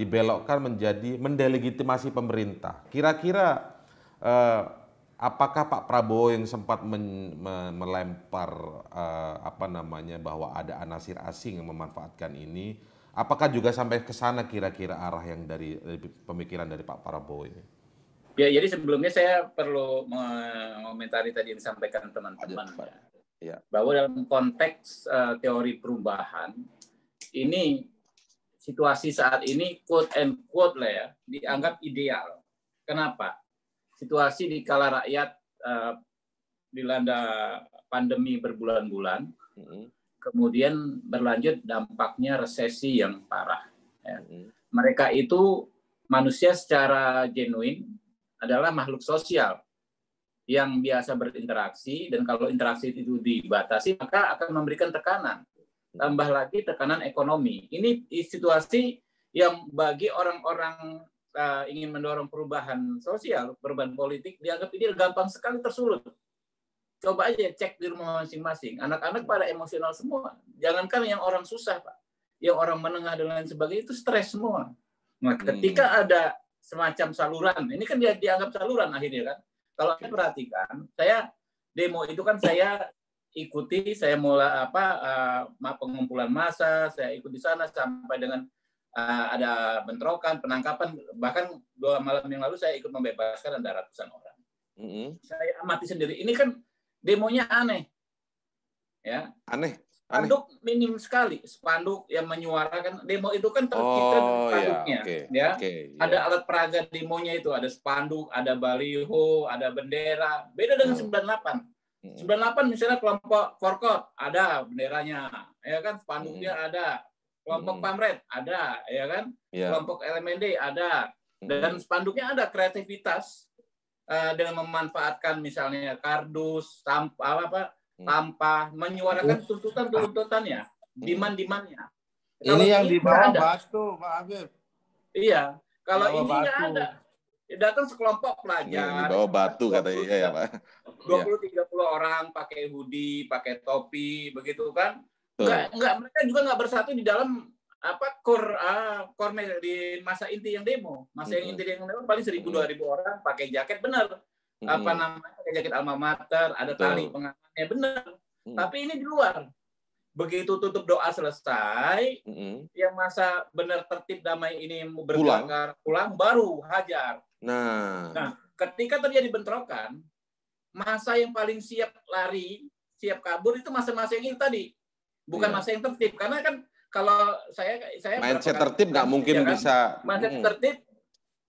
dibelokkan menjadi mendelegitimasi pemerintah. Kira-kira apakah Pak Prabowo yang sempat men, melempar uh, apa namanya bahwa ada anasir asing yang memanfaatkan ini, apakah juga sampai ke sana kira-kira arah yang dari, dari pemikiran dari Pak Prabowo ini? Ya, jadi sebelumnya saya perlu mengomentari tadi yang disampaikan teman-teman ya. Bahwa dalam konteks uh, teori perubahan ini situasi saat ini quote and quote lah ya dianggap ideal. Kenapa? situasi di kala rakyat uh, dilanda pandemi berbulan-bulan, mm-hmm. kemudian berlanjut dampaknya resesi yang parah. Ya. Mm-hmm. Mereka itu manusia secara genuine adalah makhluk sosial yang biasa berinteraksi dan kalau interaksi itu dibatasi maka akan memberikan tekanan tambah lagi tekanan ekonomi ini situasi yang bagi orang-orang uh, ingin mendorong perubahan sosial, perubahan politik, dianggap ini gampang sekali tersulut. Coba aja cek di rumah masing-masing. Anak-anak pada emosional semua. Jangankan yang orang susah, Pak. Yang orang menengah dan lain sebagainya itu stres semua. Nah, hmm. ketika hmm. ada semacam saluran, ini kan dia dianggap saluran akhirnya kan. Kalau saya perhatikan, saya demo itu kan saya ikuti, saya mulai apa uh, pengumpulan massa, saya ikut di sana sampai dengan uh, ada bentrokan, penangkapan, bahkan dua malam yang lalu saya ikut membebaskan ada ratusan orang. Mm -hmm. Saya amati sendiri. Ini kan demonya aneh, ya. Aneh. aneh. Spanduk minim sekali. Spanduk yang menyuarakan demo itu kan tercipta oh, ya, spanduknya, ya. Okay. ya. Okay, ada alat peraga demonya itu, ada spanduk, ada baliho, ada bendera. Beda dengan mm. 98. 98 misalnya kelompok Forkot ada benderanya, ya kan spanduknya hmm. ada, kelompok hmm. pamret ada ya kan yeah. kelompok LMND ada hmm. dan spanduknya ada kreativitas uh, dengan memanfaatkan misalnya kardus tanpa apa, apa hmm. tampah menyuarakan uh. tuntutan tuntutannya hmm. demand demandnya ini yang di bawah bahas Pak Afif iya kalau ini nggak ada ya, datang sekelompok iya, pelajar. Bawa batu kata iya ya Pak. Iya. dua puluh tiga puluh orang pakai hoodie, pakai topi, begitu kan. Nggak, nggak, mereka juga nggak bersatu di dalam apa kor uh, core ah, di masa inti yang demo masa yang inti yang demo paling seribu dua ribu orang pakai jaket benar apa namanya pakai jaket alma mater ada tali pengamannya benar tapi ini di luar begitu tutup doa selesai yang masa benar tertib damai ini mau pulang. pulang baru hajar nah nah ketika terjadi bentrokan masa yang paling siap lari siap kabur itu masa-masa yang ini tadi bukan yeah. masa yang tertib karena kan kalau saya saya mindset tertib nggak ya mungkin ya kan? bisa mindset hmm. tertib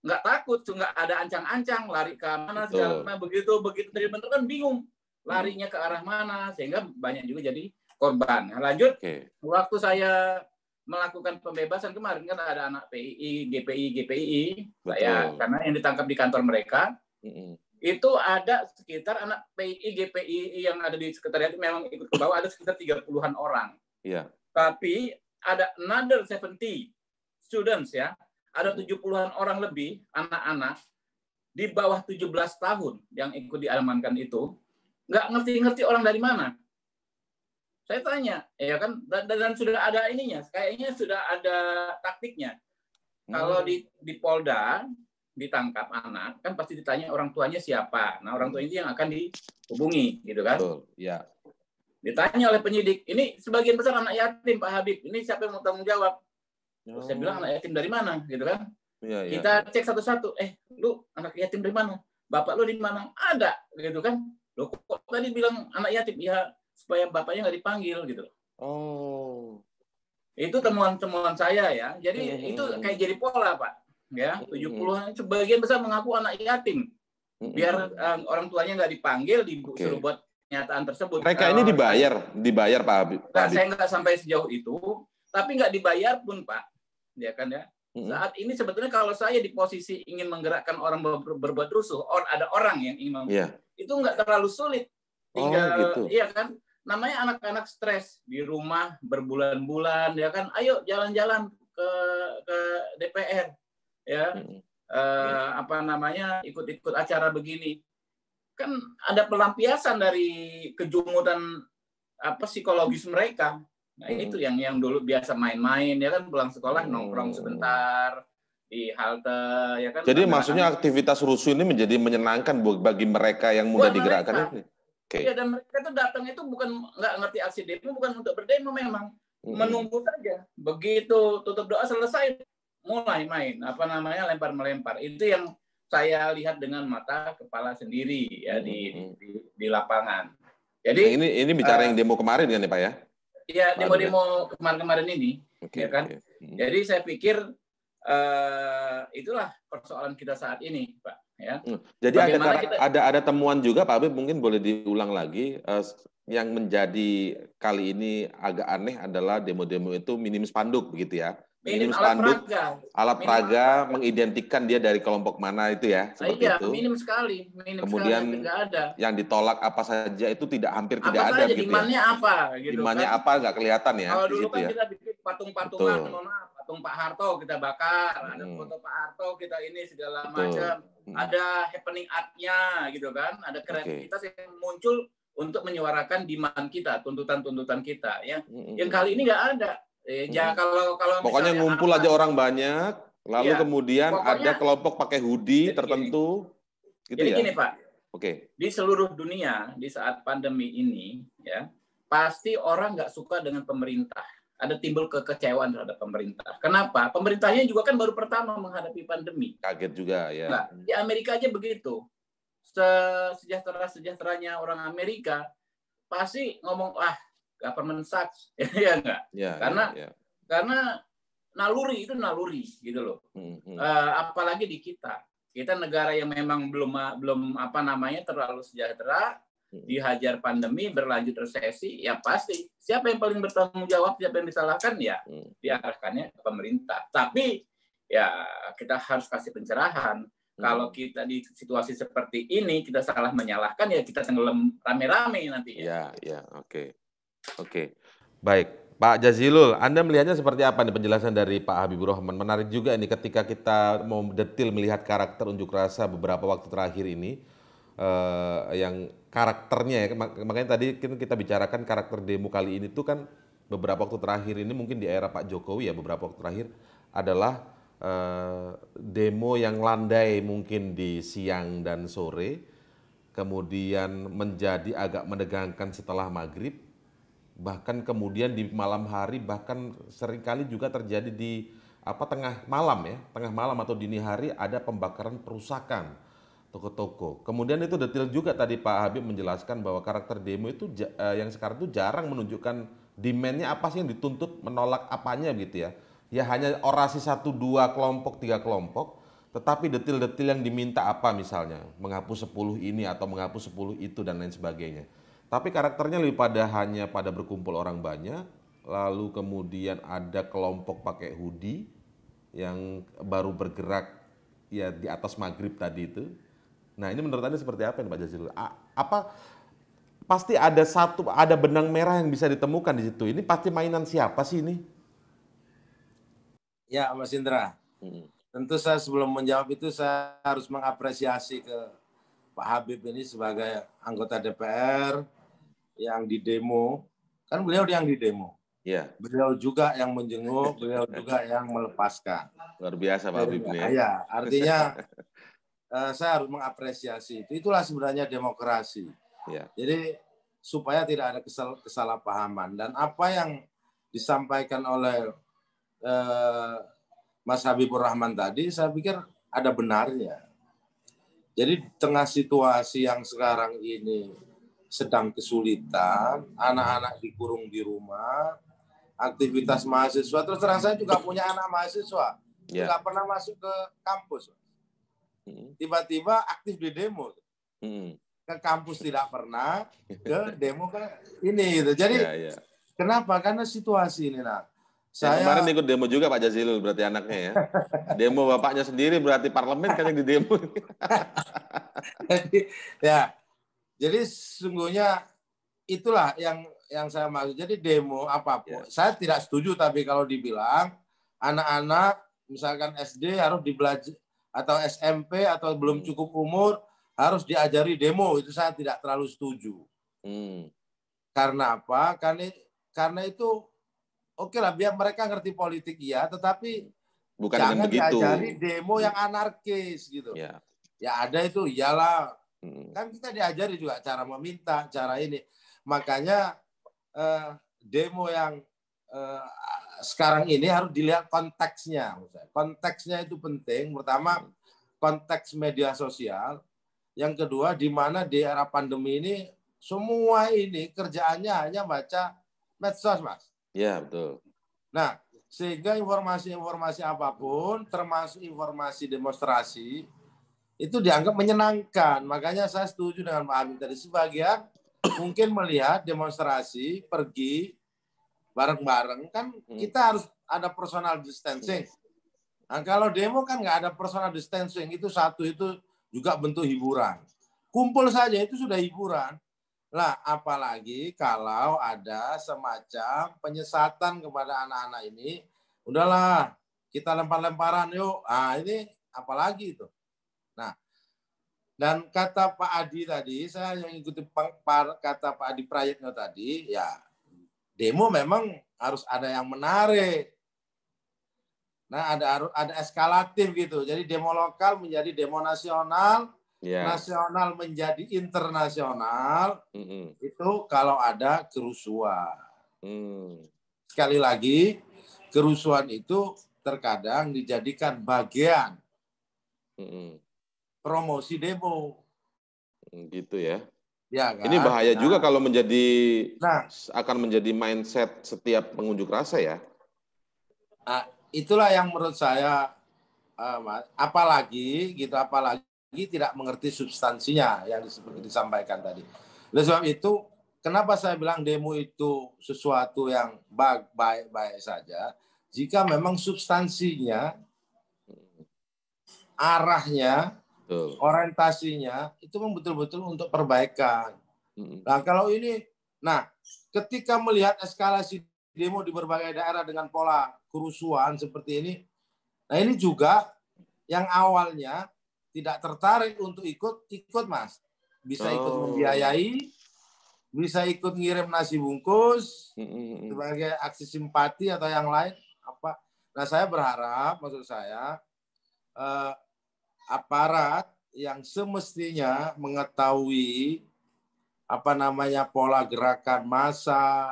nggak takut nggak ada ancang-ancang lari ke mana segala begitu begitu dari kan bingung larinya ke arah mana sehingga banyak juga jadi korban nah, lanjut okay. waktu saya melakukan pembebasan kemarin kan ada anak PII GPI GPI Betul. saya karena yang ditangkap di kantor mereka mm itu ada sekitar anak PI, GPI yang ada di sekretariat itu memang ikut ke bawah ada sekitar 30-an orang. Iya. Tapi ada another 70 students ya, ada 70-an orang lebih anak-anak di bawah 17 tahun yang ikut diamankan itu nggak ngerti-ngerti orang dari mana. Saya tanya, ya kan dan, dan sudah ada ininya, kayaknya sudah ada taktiknya. Hmm. Kalau di di Polda ditangkap anak kan pasti ditanya orang tuanya siapa. Nah orang tua ini yang akan dihubungi gitu kan. Betul. Ya. Ditanya oleh penyidik, ini sebagian besar anak yatim Pak Habib. Ini siapa yang mau tanggung jawab? oh. saya bilang anak yatim dari mana gitu kan. Ya, ya. Kita cek satu-satu. Eh lu anak yatim dari mana? Bapak lu di mana? Ada gitu kan. Loh kok tadi bilang anak yatim? Ya supaya bapaknya nggak dipanggil gitu Oh. Itu temuan-temuan saya ya. Jadi hmm. itu iya, kayak jadi pola, Pak ya tujuh an sebagian besar mengaku anak yatim. Biar um, orang tuanya nggak dipanggil disuruh okay. buat pernyataan tersebut. Mereka ini eh, dibayar, dibayar Pak Habib. Nah, saya nggak sampai sejauh itu, tapi nggak dibayar pun Pak, ya kan ya. Saat ini sebetulnya kalau saya di posisi ingin menggerakkan orang ber- berbuat rusuh, or, ada orang yang ingin yeah. itu nggak terlalu sulit. Tinggal, oh, gitu. iya kan? Namanya anak-anak stres di rumah berbulan-bulan, ya kan? Ayo jalan-jalan ke ke DPR ya hmm. eh, iya. apa namanya ikut-ikut acara begini kan ada pelampiasan dari kejumuran apa psikologis mereka nah hmm. itu yang yang dulu biasa main-main ya kan pulang sekolah hmm. nongkrong sebentar di halte ya kan jadi maksudnya anak. aktivitas rusuh ini menjadi menyenangkan bagi mereka yang mudah Buat digerakkan mereka. ini okay. ya dan mereka itu datang itu bukan nggak ngerti aksi demo bukan untuk berdemo memang hmm. menunggu saja begitu tutup doa selesai mulai main apa namanya lempar melempar itu yang saya lihat dengan mata kepala sendiri ya di di, hmm. di, lapangan. Jadi nah, ini ini bicara uh, yang demo kemarin kan ya pak ya? Iya demo-demo ya? kemarin-kemarin ini okay, ya kan. Okay. Hmm. Jadi saya pikir uh, itulah persoalan kita saat ini pak ya. Hmm. Jadi ada, kita... ada ada temuan juga Pak Abi mungkin boleh diulang lagi uh, yang menjadi kali ini agak aneh adalah demo-demo itu minim spanduk begitu ya minim, minim alat peraga. Alat peraga mengidentikan dia dari kelompok mana itu ya? Iya, seperti iya, itu. sekali. Minim Kemudian sekali, tidak ada. yang ditolak apa saja itu tidak hampir apa tidak saja, ada gitu. Imannya ya. apa? Gitu, imannya kan? apa nggak kelihatan ya? Kalau dulu kan ya. kita bikin patung-patungan, patung Pak Harto kita bakar, hmm. ada foto Pak Harto kita ini segala macam, hmm. ada happening artnya gitu kan, ada kreativitas okay. yang muncul untuk menyuarakan demand kita, tuntutan-tuntutan kita. Ya, hmm. hmm yang hmm. kali ini nggak ada Eh, ya kalau kalau pokoknya ngumpul aja orang banyak, lalu iya, kemudian pokoknya, ada kelompok pakai hoodie jadi tertentu, gitu jadi ya. Gini Pak. Oke. Okay. Di seluruh dunia di saat pandemi ini, ya pasti orang nggak suka dengan pemerintah. Ada timbul kekecewaan terhadap pemerintah. Kenapa? Pemerintahnya juga kan baru pertama menghadapi pandemi. Kaget juga ya. Nah, di Amerika aja begitu. Se Sejahtera sejahteranya orang Amerika pasti ngomong ah government such <laughs> ya enggak ya, karena ya, ya. karena naluri itu naluri gitu loh hmm, hmm. Uh, apalagi di kita kita negara yang memang belum belum apa namanya terlalu sejahtera hmm. dihajar pandemi berlanjut resesi ya pasti siapa yang paling bertanggung jawab siapa yang disalahkan ya hmm. diarahkannya ke pemerintah tapi ya kita harus kasih pencerahan hmm. kalau kita di situasi seperti ini kita salah menyalahkan ya kita tenggelam rame-rame nanti ya ya, ya oke okay. Oke, baik. Pak Jazilul, Anda melihatnya seperti apa nih penjelasan dari Pak Habibur Rahman? Menarik juga ini ketika kita mau detil melihat karakter unjuk rasa beberapa waktu terakhir ini, eh, yang karakternya ya, makanya tadi kan kita, bicarakan karakter demo kali ini tuh kan beberapa waktu terakhir ini mungkin di era Pak Jokowi ya beberapa waktu terakhir adalah eh, demo yang landai mungkin di siang dan sore, kemudian menjadi agak menegangkan setelah maghrib, bahkan kemudian di malam hari bahkan seringkali juga terjadi di apa tengah malam ya tengah malam atau dini hari ada pembakaran perusakan toko-toko kemudian itu detail juga tadi Pak Habib menjelaskan bahwa karakter demo itu eh, yang sekarang itu jarang menunjukkan demandnya apa sih yang dituntut menolak apanya gitu ya ya hanya orasi satu dua kelompok tiga kelompok tetapi detil-detil yang diminta apa misalnya menghapus 10 ini atau menghapus 10 itu dan lain sebagainya tapi karakternya lebih pada hanya pada berkumpul orang banyak, lalu kemudian ada kelompok pakai hoodie yang baru bergerak ya di atas maghrib tadi itu. Nah ini menurut Anda seperti apa nih Pak Jazilul? apa pasti ada satu ada benang merah yang bisa ditemukan di situ. Ini pasti mainan siapa sih ini? Ya Mas Indra, hmm. tentu saya sebelum menjawab itu saya harus mengapresiasi ke Pak Habib ini sebagai anggota DPR, yang di demo, kan beliau yang di demo. Ya. Beliau juga yang menjenguk, beliau <laughs> juga yang melepaskan. Luar biasa Pak Habib ya. ya. Artinya <laughs> eh, saya harus mengapresiasi itu. Itulah sebenarnya demokrasi. Ya. Jadi supaya tidak ada kesal kesalahpahaman dan apa yang disampaikan oleh uh, Mas Habibur Rahman tadi, saya pikir ada benarnya. Jadi tengah situasi yang sekarang ini sedang kesulitan, anak-anak dikurung di rumah, aktivitas mahasiswa. Terus terang saya juga punya anak mahasiswa, yeah. nggak pernah masuk ke kampus. Hmm. Tiba-tiba aktif di demo. Hmm. Ke kampus tidak pernah, ke demo ke ini gitu. Jadi yeah, yeah. kenapa? Karena situasi ini nah. Saya... Ya, kemarin ikut demo juga Pak Jazilul berarti anaknya ya. Demo bapaknya sendiri berarti parlemen kan yang di demo. <laughs> Jadi ya jadi sesungguhnya itulah yang yang saya maksud. Jadi demo apapun. ya. Saya tidak setuju tapi kalau dibilang anak-anak misalkan SD harus dibelajar atau SMP atau belum hmm. cukup umur harus diajari demo itu saya tidak terlalu setuju. Hmm. Karena apa? Karena karena itu oke okay lah biar mereka ngerti politik ya, tetapi Bukan jangan diajari demo yang anarkis gitu. Ya, ya ada itu iyalah Kan kita diajari juga cara meminta, cara ini. Makanya eh, demo yang eh, sekarang ini harus dilihat konteksnya. Konteksnya itu penting. Pertama, konteks media sosial. Yang kedua, di mana di era pandemi ini semua ini kerjaannya hanya baca medsos, Mas. Iya, betul. Nah, sehingga informasi-informasi apapun, termasuk informasi demonstrasi, itu dianggap menyenangkan. Makanya saya setuju dengan Pak Amin tadi sebagian mungkin melihat demonstrasi pergi bareng-bareng kan hmm. kita harus ada personal distancing. Nah, kalau demo kan nggak ada personal distancing itu satu itu juga bentuk hiburan. Kumpul saja itu sudah hiburan. Lah apalagi kalau ada semacam penyesatan kepada anak-anak ini, udahlah kita lempar-lemparan yuk. Ah ini apalagi itu. Dan kata Pak Adi tadi, saya yang ikuti kata Pak Adi Prayitno tadi, ya demo memang harus ada yang menarik. Nah, ada ada eskalatif gitu. Jadi demo lokal menjadi demo nasional, yeah. nasional menjadi internasional. Mm -hmm. Itu kalau ada kerusuhan. Mm. Sekali lagi, kerusuhan itu terkadang dijadikan bagian mm -hmm promosi demo. Hmm, gitu ya. Ya, kan? Ini bahaya nah, juga kalau menjadi nah, akan menjadi mindset setiap pengunjuk rasa ya. Nah, itulah yang menurut saya, eh, apalagi gitu, apalagi tidak mengerti substansinya yang disampaikan tadi. Oleh sebab itu, kenapa saya bilang demo itu sesuatu yang baik-baik saja, jika memang substansinya, arahnya Betul. orientasinya itu memang betul-betul untuk perbaikan. -hmm. Nah kalau ini, nah ketika melihat eskalasi demo di berbagai daerah dengan pola kerusuhan seperti ini, nah ini juga yang awalnya tidak tertarik untuk ikut, ikut mas, bisa oh. ikut membiayai, bisa ikut ngirim nasi bungkus -hmm. sebagai aksi simpati atau yang lain apa. Nah saya berharap maksud saya. Uh, aparat yang semestinya mengetahui apa namanya pola gerakan massa,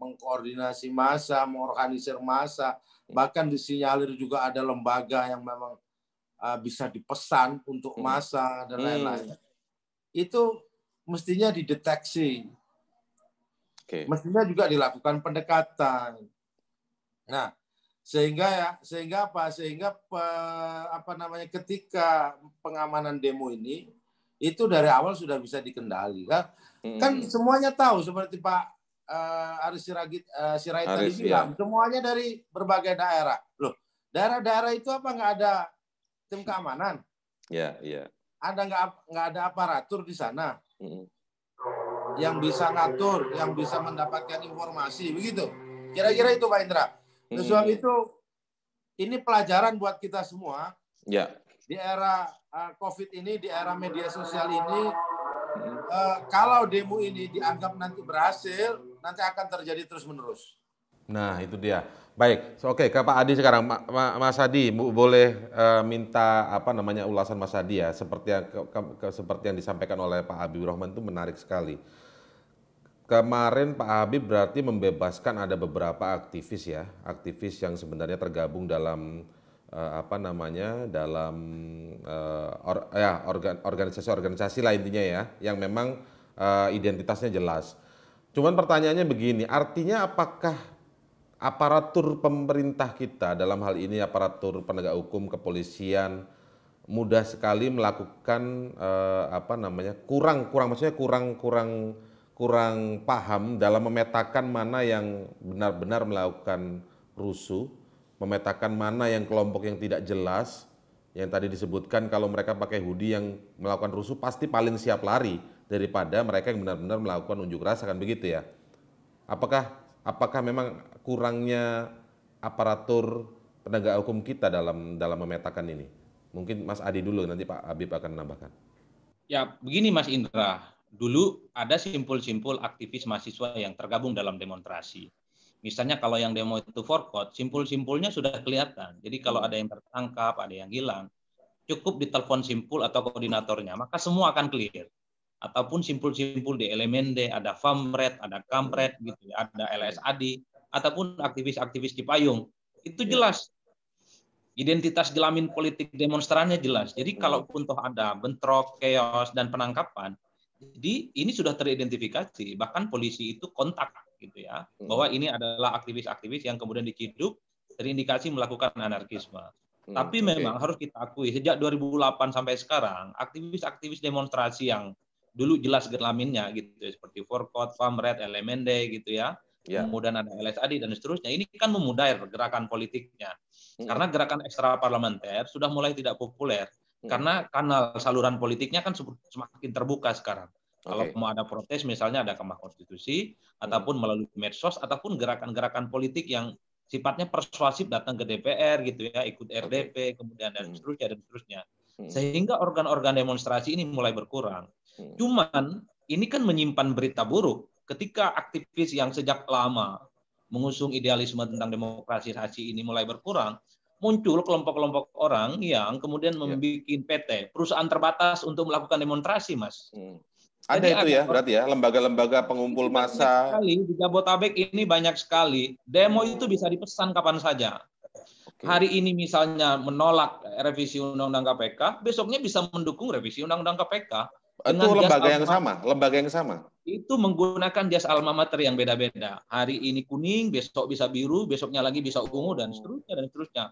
mengkoordinasi massa, mengorganisir massa, ya. bahkan disinyalir juga ada lembaga yang memang uh, bisa dipesan untuk hmm. massa dan hmm. lain-lain. Hmm. Itu mestinya dideteksi. Okay. Mestinya juga dilakukan pendekatan. Nah, sehingga ya sehingga apa sehingga pe, apa namanya ketika pengamanan demo ini itu dari awal sudah bisa dikendali kan hmm. kan semuanya tahu seperti Pak uh, Aris Siragit uh, Sirait tadi bilang ya. semuanya dari berbagai daerah loh daerah-daerah itu apa nggak ada tim keamanan ya ya ada nggak nggak ada aparatur di sana hmm. yang bisa ngatur yang bisa mendapatkan informasi begitu kira-kira itu Pak Indra oleh sebab itu ini pelajaran buat kita semua. Ya. Di era uh, COVID ini, di era media sosial ini, hmm. uh, kalau demo ini dianggap nanti berhasil, nanti akan terjadi terus menerus. Nah itu dia. Baik, so, oke okay, ke Pak Adi sekarang. Ma, ma, Mas Adi boleh uh, minta apa namanya ulasan Mas Adi ya. Seperti yang ke, ke, seperti yang disampaikan oleh Pak Abi Rahman itu menarik sekali. Kemarin Pak Habib berarti membebaskan ada beberapa aktivis ya, aktivis yang sebenarnya tergabung dalam uh, apa namanya dalam uh, or, ya organisasi-organisasi lah intinya ya, yang memang uh, identitasnya jelas. Cuman pertanyaannya begini, artinya apakah aparatur pemerintah kita dalam hal ini aparatur penegak hukum, kepolisian, mudah sekali melakukan uh, apa namanya kurang kurang maksudnya kurang kurang kurang paham dalam memetakan mana yang benar-benar melakukan rusuh, memetakan mana yang kelompok yang tidak jelas, yang tadi disebutkan kalau mereka pakai hoodie yang melakukan rusuh pasti paling siap lari daripada mereka yang benar-benar melakukan unjuk rasa kan begitu ya. Apakah apakah memang kurangnya aparatur penegak hukum kita dalam dalam memetakan ini? Mungkin Mas Adi dulu nanti Pak Habib akan menambahkan. Ya, begini Mas Indra, dulu ada simpul-simpul aktivis mahasiswa yang tergabung dalam demonstrasi. Misalnya kalau yang demo itu forkot, simpul-simpulnya sudah kelihatan. Jadi kalau ada yang tertangkap, ada yang hilang, cukup ditelepon simpul atau koordinatornya, maka semua akan clear. Ataupun simpul-simpul di elemen Elemende, ada Famret, ada kampret, gitu, ya, ada LSAD, ataupun aktivis-aktivis di payung. Itu iya. jelas identitas gelamin politik demonstrannya jelas. Jadi kalaupun toh ada bentrok, chaos dan penangkapan, jadi ini sudah teridentifikasi, bahkan polisi itu kontak gitu ya, hmm. bahwa ini adalah aktivis-aktivis yang kemudian diciduk terindikasi melakukan anarkisme. Hmm, Tapi memang harus kita akui sejak 2008 sampai sekarang aktivis-aktivis demonstrasi yang dulu jelas gelaminnya gitu ya, seperti Forkot, Pamret, Elemende gitu ya. Yeah. Kemudian ada LSAD dan seterusnya. Ini kan memudar gerakan politiknya. Hmm. Karena gerakan ekstra parlementer sudah mulai tidak populer. Hmm. Karena kanal saluran politiknya kan semakin terbuka sekarang. Kalau mau ada protes misalnya ada kemah Konstitusi hmm. ataupun melalui medsos ataupun gerakan-gerakan politik yang sifatnya persuasif datang ke DPR gitu ya, ikut RDP okay. kemudian dan hmm. seterusnya dan seterusnya. Hmm. Sehingga organ-organ demonstrasi ini mulai berkurang. Hmm. Cuman ini kan menyimpan berita buruk ketika aktivis yang sejak lama mengusung idealisme tentang demokrasi ini mulai berkurang, muncul kelompok-kelompok orang yang kemudian ya. membuat PT, perusahaan terbatas untuk melakukan demonstrasi, Mas. Hmm. Ada Jadi itu ya, berarti ya, lembaga-lembaga pengumpul massa. Sekali di Jabotabek ini banyak sekali. Demo itu bisa dipesan kapan saja. Okay. Hari ini misalnya menolak revisi Undang-Undang KPK, besoknya bisa mendukung revisi Undang-Undang KPK. Ah, itu lembaga yang sama, lembaga yang sama. Itu menggunakan jas alma mater yang beda-beda. Hari ini kuning, besok bisa biru, besoknya lagi bisa ungu dan oh. seterusnya dan seterusnya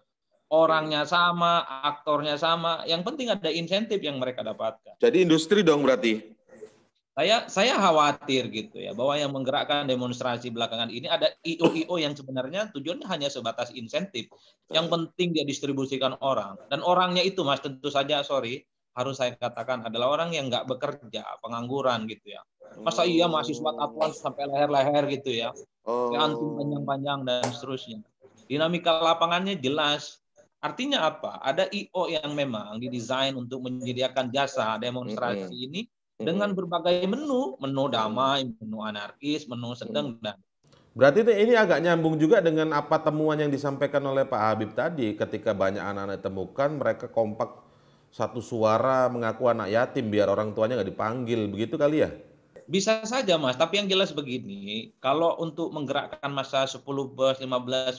orangnya sama, aktornya sama. Yang penting ada insentif yang mereka dapatkan. Jadi industri dong berarti. Saya saya khawatir gitu ya bahwa yang menggerakkan demonstrasi belakangan ini ada IO-IO yang sebenarnya tujuannya hanya sebatas insentif. Yang penting dia distribusikan orang dan orangnya itu Mas tentu saja sorry harus saya katakan adalah orang yang nggak bekerja, pengangguran gitu ya. Masa iya mahasiswa tatuan sampai leher-leher gitu ya. Oh. Antum panjang-panjang dan seterusnya dinamika lapangannya jelas Artinya apa? Ada IO yang memang didesain untuk menyediakan jasa demonstrasi mm -hmm. ini dengan berbagai menu, menu damai, menu anarkis, menu sedang dan Berarti ini agak nyambung juga dengan apa temuan yang disampaikan oleh Pak Habib tadi ketika banyak anak-anak temukan mereka kompak satu suara mengaku anak yatim biar orang tuanya nggak dipanggil begitu kali ya? Bisa saja mas, tapi yang jelas begini, kalau untuk menggerakkan masa 10 bus, 15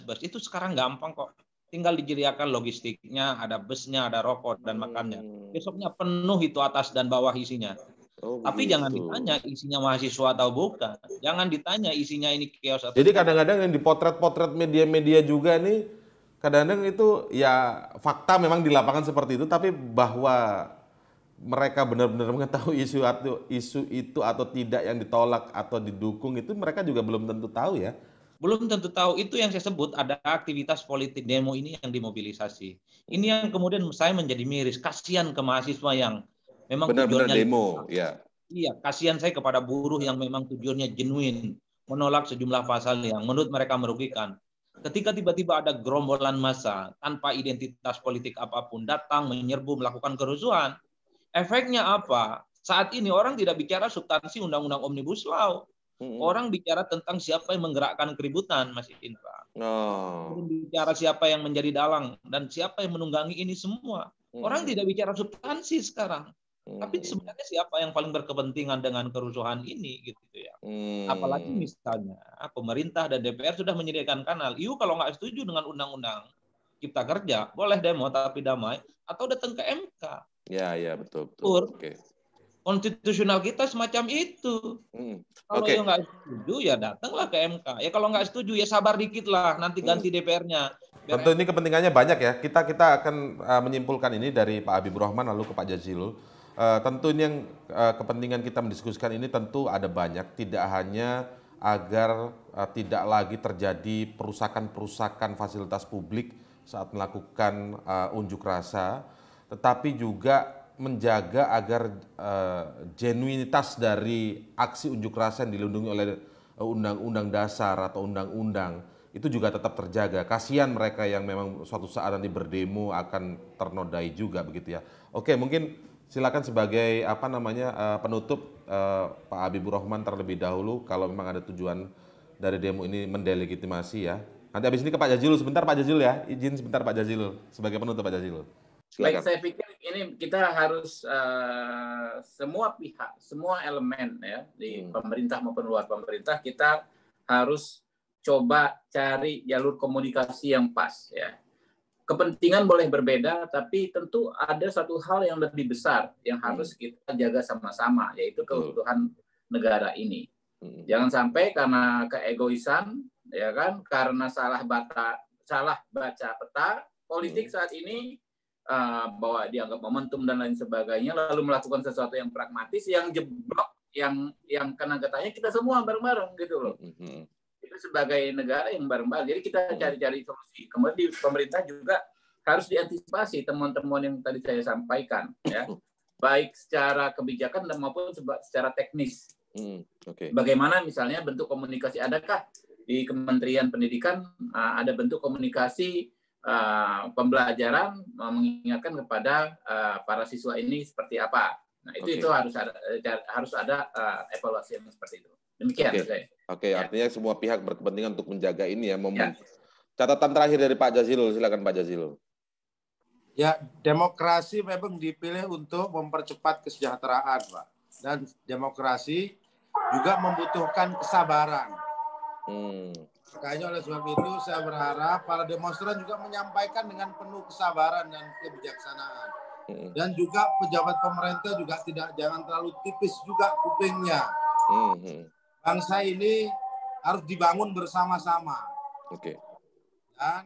bus itu sekarang gampang kok tinggal dijeriakan logistiknya, ada busnya, ada rokok dan makannya. Hmm. Besoknya penuh itu atas dan bawah isinya. Oh, Tapi gitu. jangan ditanya isinya mahasiswa atau bukan. Jangan ditanya isinya ini kios atau Jadi kadang-kadang yang dipotret-potret media-media juga nih kadang-kadang itu ya fakta memang di lapangan seperti itu tapi bahwa mereka benar-benar mengetahui isu atau isu itu atau tidak yang ditolak atau didukung itu mereka juga belum tentu tahu ya belum tentu tahu itu yang saya sebut ada aktivitas politik demo ini yang dimobilisasi. Ini yang kemudian saya menjadi miris, kasihan ke mahasiswa yang memang benar-benar demo, ya. Iya, kasihan saya kepada buruh yang memang tujuannya genuin menolak sejumlah pasal yang menurut mereka merugikan. Ketika tiba-tiba ada gerombolan massa tanpa identitas politik apapun datang menyerbu melakukan kerusuhan, efeknya apa? Saat ini orang tidak bicara substansi undang-undang omnibus law, hmm Orang bicara tentang siapa yang menggerakkan keributan, Mas Indra. Oh. Bicara siapa yang menjadi dalang dan siapa yang menunggangi ini semua. hmm Orang tidak bicara substansi sekarang. hmm Tapi sebenarnya siapa yang paling berkepentingan dengan kerusuhan ini gitu ya. hmm Apalagi misalnya pemerintah dan DPR sudah menyediakan kanal. Iu kalau nggak setuju dengan undang-undang Cipta Kerja, boleh demo tapi damai atau datang ke MK. Ya, ya betul betul. Oke. Okay konstitusional kita semacam itu. Hmm. Kalau okay. yang nggak setuju ya datanglah ke MK. Ya kalau nggak setuju ya sabar dikit lah nanti hmm. ganti DPR-nya. Tentu ini kepentingannya banyak ya. Kita kita akan uh, menyimpulkan ini dari Pak Habibur Rahman lalu ke Pak Jazilul. Uh, tentu ini yang uh, kepentingan kita mendiskusikan ini tentu ada banyak. Tidak hanya agar uh, tidak lagi terjadi perusakan-perusakan fasilitas publik saat melakukan uh, unjuk rasa, tetapi juga menjaga agar uh, genuinitas dari aksi unjuk rasa yang dilindungi oleh eh, undang-undang dasar atau undang-undang itu juga tetap terjaga. Kasihan mereka yang memang suatu saat nanti berdemo akan ternodai juga begitu ya. Oke, mungkin silakan sebagai apa namanya uh, penutup uh, Pak Habibur Rahman terlebih dahulu kalau memang ada tujuan dari demo ini mendelegitimasi ya. Nanti habis ini ke Pak Jazilul sebentar Pak Jazilul ya. Izin sebentar Pak Jazilul sebagai penutup Pak Jazilul. Baik, saya pikir ini kita harus uh, semua pihak, semua elemen ya di hmm. pemerintah maupun luar pemerintah kita harus coba cari jalur komunikasi yang pas ya. Kepentingan boleh berbeda, tapi tentu ada satu hal yang lebih besar yang harus hmm. kita jaga sama-sama, yaitu keutuhan negara ini. Hmm. Jangan sampai karena keegoisan, ya kan, karena salah baca salah baca peta politik hmm. saat ini uh, bahwa dianggap momentum dan lain sebagainya lalu melakukan sesuatu yang pragmatis yang jeblok yang yang kena katanya kita semua bareng-bareng gitu loh mm-hmm. kita sebagai negara yang bareng-bareng jadi kita mm-hmm. cari-cari solusi kemudian di pemerintah juga harus diantisipasi teman-teman yang tadi saya sampaikan ya mm-hmm. baik secara kebijakan dan maupun secara teknis Hmm, okay. Bagaimana misalnya bentuk komunikasi? Adakah di Kementerian Pendidikan eh, ada bentuk komunikasi uh, pembelajaran eh, mengingatkan kepada uh, para siswa ini seperti apa. Nah, itu okay. itu harus ada harus ada uh, evaluasi yang seperti itu. Demikian Oke, okay. okay, ya. artinya semua pihak berkepentingan untuk menjaga ini ya Ya. Catatan terakhir dari Pak Jazilul, silakan Pak Jazilul. Ya, demokrasi memang dipilih untuk mempercepat kesejahteraan, Pak. Dan demokrasi juga membutuhkan kesabaran. Hmm. Makanya oleh sebab itu saya berharap para demonstran juga menyampaikan dengan penuh kesabaran dan kebijaksanaan. Hmm. Dan juga pejabat pemerintah juga tidak jangan terlalu tipis juga kupingnya. Hmm. Bangsa ini harus dibangun bersama-sama. Oke. Dan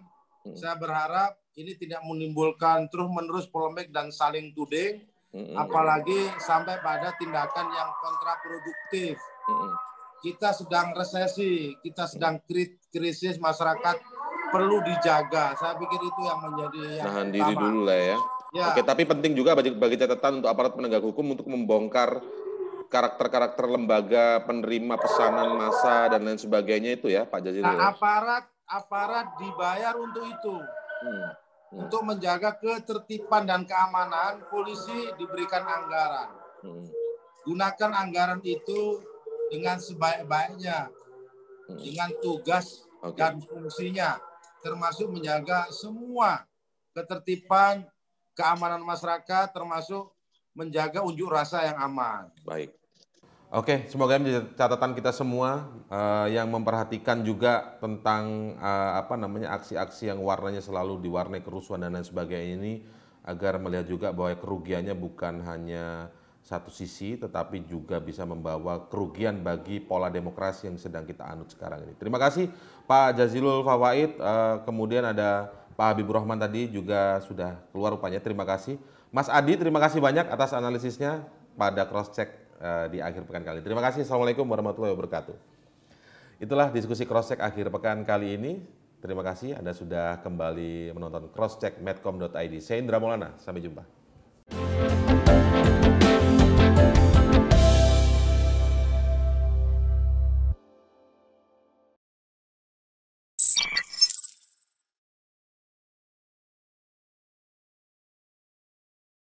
hmm. saya berharap ini tidak menimbulkan terus-menerus polemik dan saling tuding, apalagi sampai pada tindakan yang kontraproduktif kita sedang resesi, kita sedang krisis masyarakat perlu dijaga. Saya pikir itu yang menjadi yang nahan utama. diri dulu lah ya. ya. Oke, tapi penting juga bagi, bagi catatan untuk aparat penegak hukum untuk membongkar karakter-karakter lembaga penerima pesanan massa dan lain sebagainya itu ya, Pak Jazil. Ya. Nah, aparat aparat dibayar untuk itu. Hmm. Hmm. Untuk menjaga ketertiban dan keamanan, polisi diberikan anggaran. Hmm. Gunakan anggaran itu dengan sebaik-baiknya hmm. dengan tugas okay. dan fungsinya termasuk menjaga semua ketertiban keamanan masyarakat termasuk menjaga unjuk rasa yang aman. Baik. Oke, semoga menjadi catatan kita semua uh, yang memperhatikan juga tentang uh, apa namanya aksi-aksi yang warnanya selalu diwarnai kerusuhan dan lain sebagainya ini agar melihat juga bahwa kerugiannya bukan hanya satu sisi, tetapi juga bisa membawa kerugian bagi pola demokrasi yang sedang kita anut sekarang ini. Terima kasih Pak Jazilul Fawaid, eh, kemudian ada Pak Habibur Rahman tadi juga sudah keluar rupanya, terima kasih. Mas Adi, terima kasih banyak atas analisisnya pada cross-check eh, di akhir pekan kali. Terima kasih, Assalamualaikum warahmatullahi wabarakatuh. Itulah diskusi cross-check akhir pekan kali ini. Terima kasih Anda sudah kembali menonton crosscheck.medcom.id. medcom.id. Saya Indra Maulana, sampai jumpa.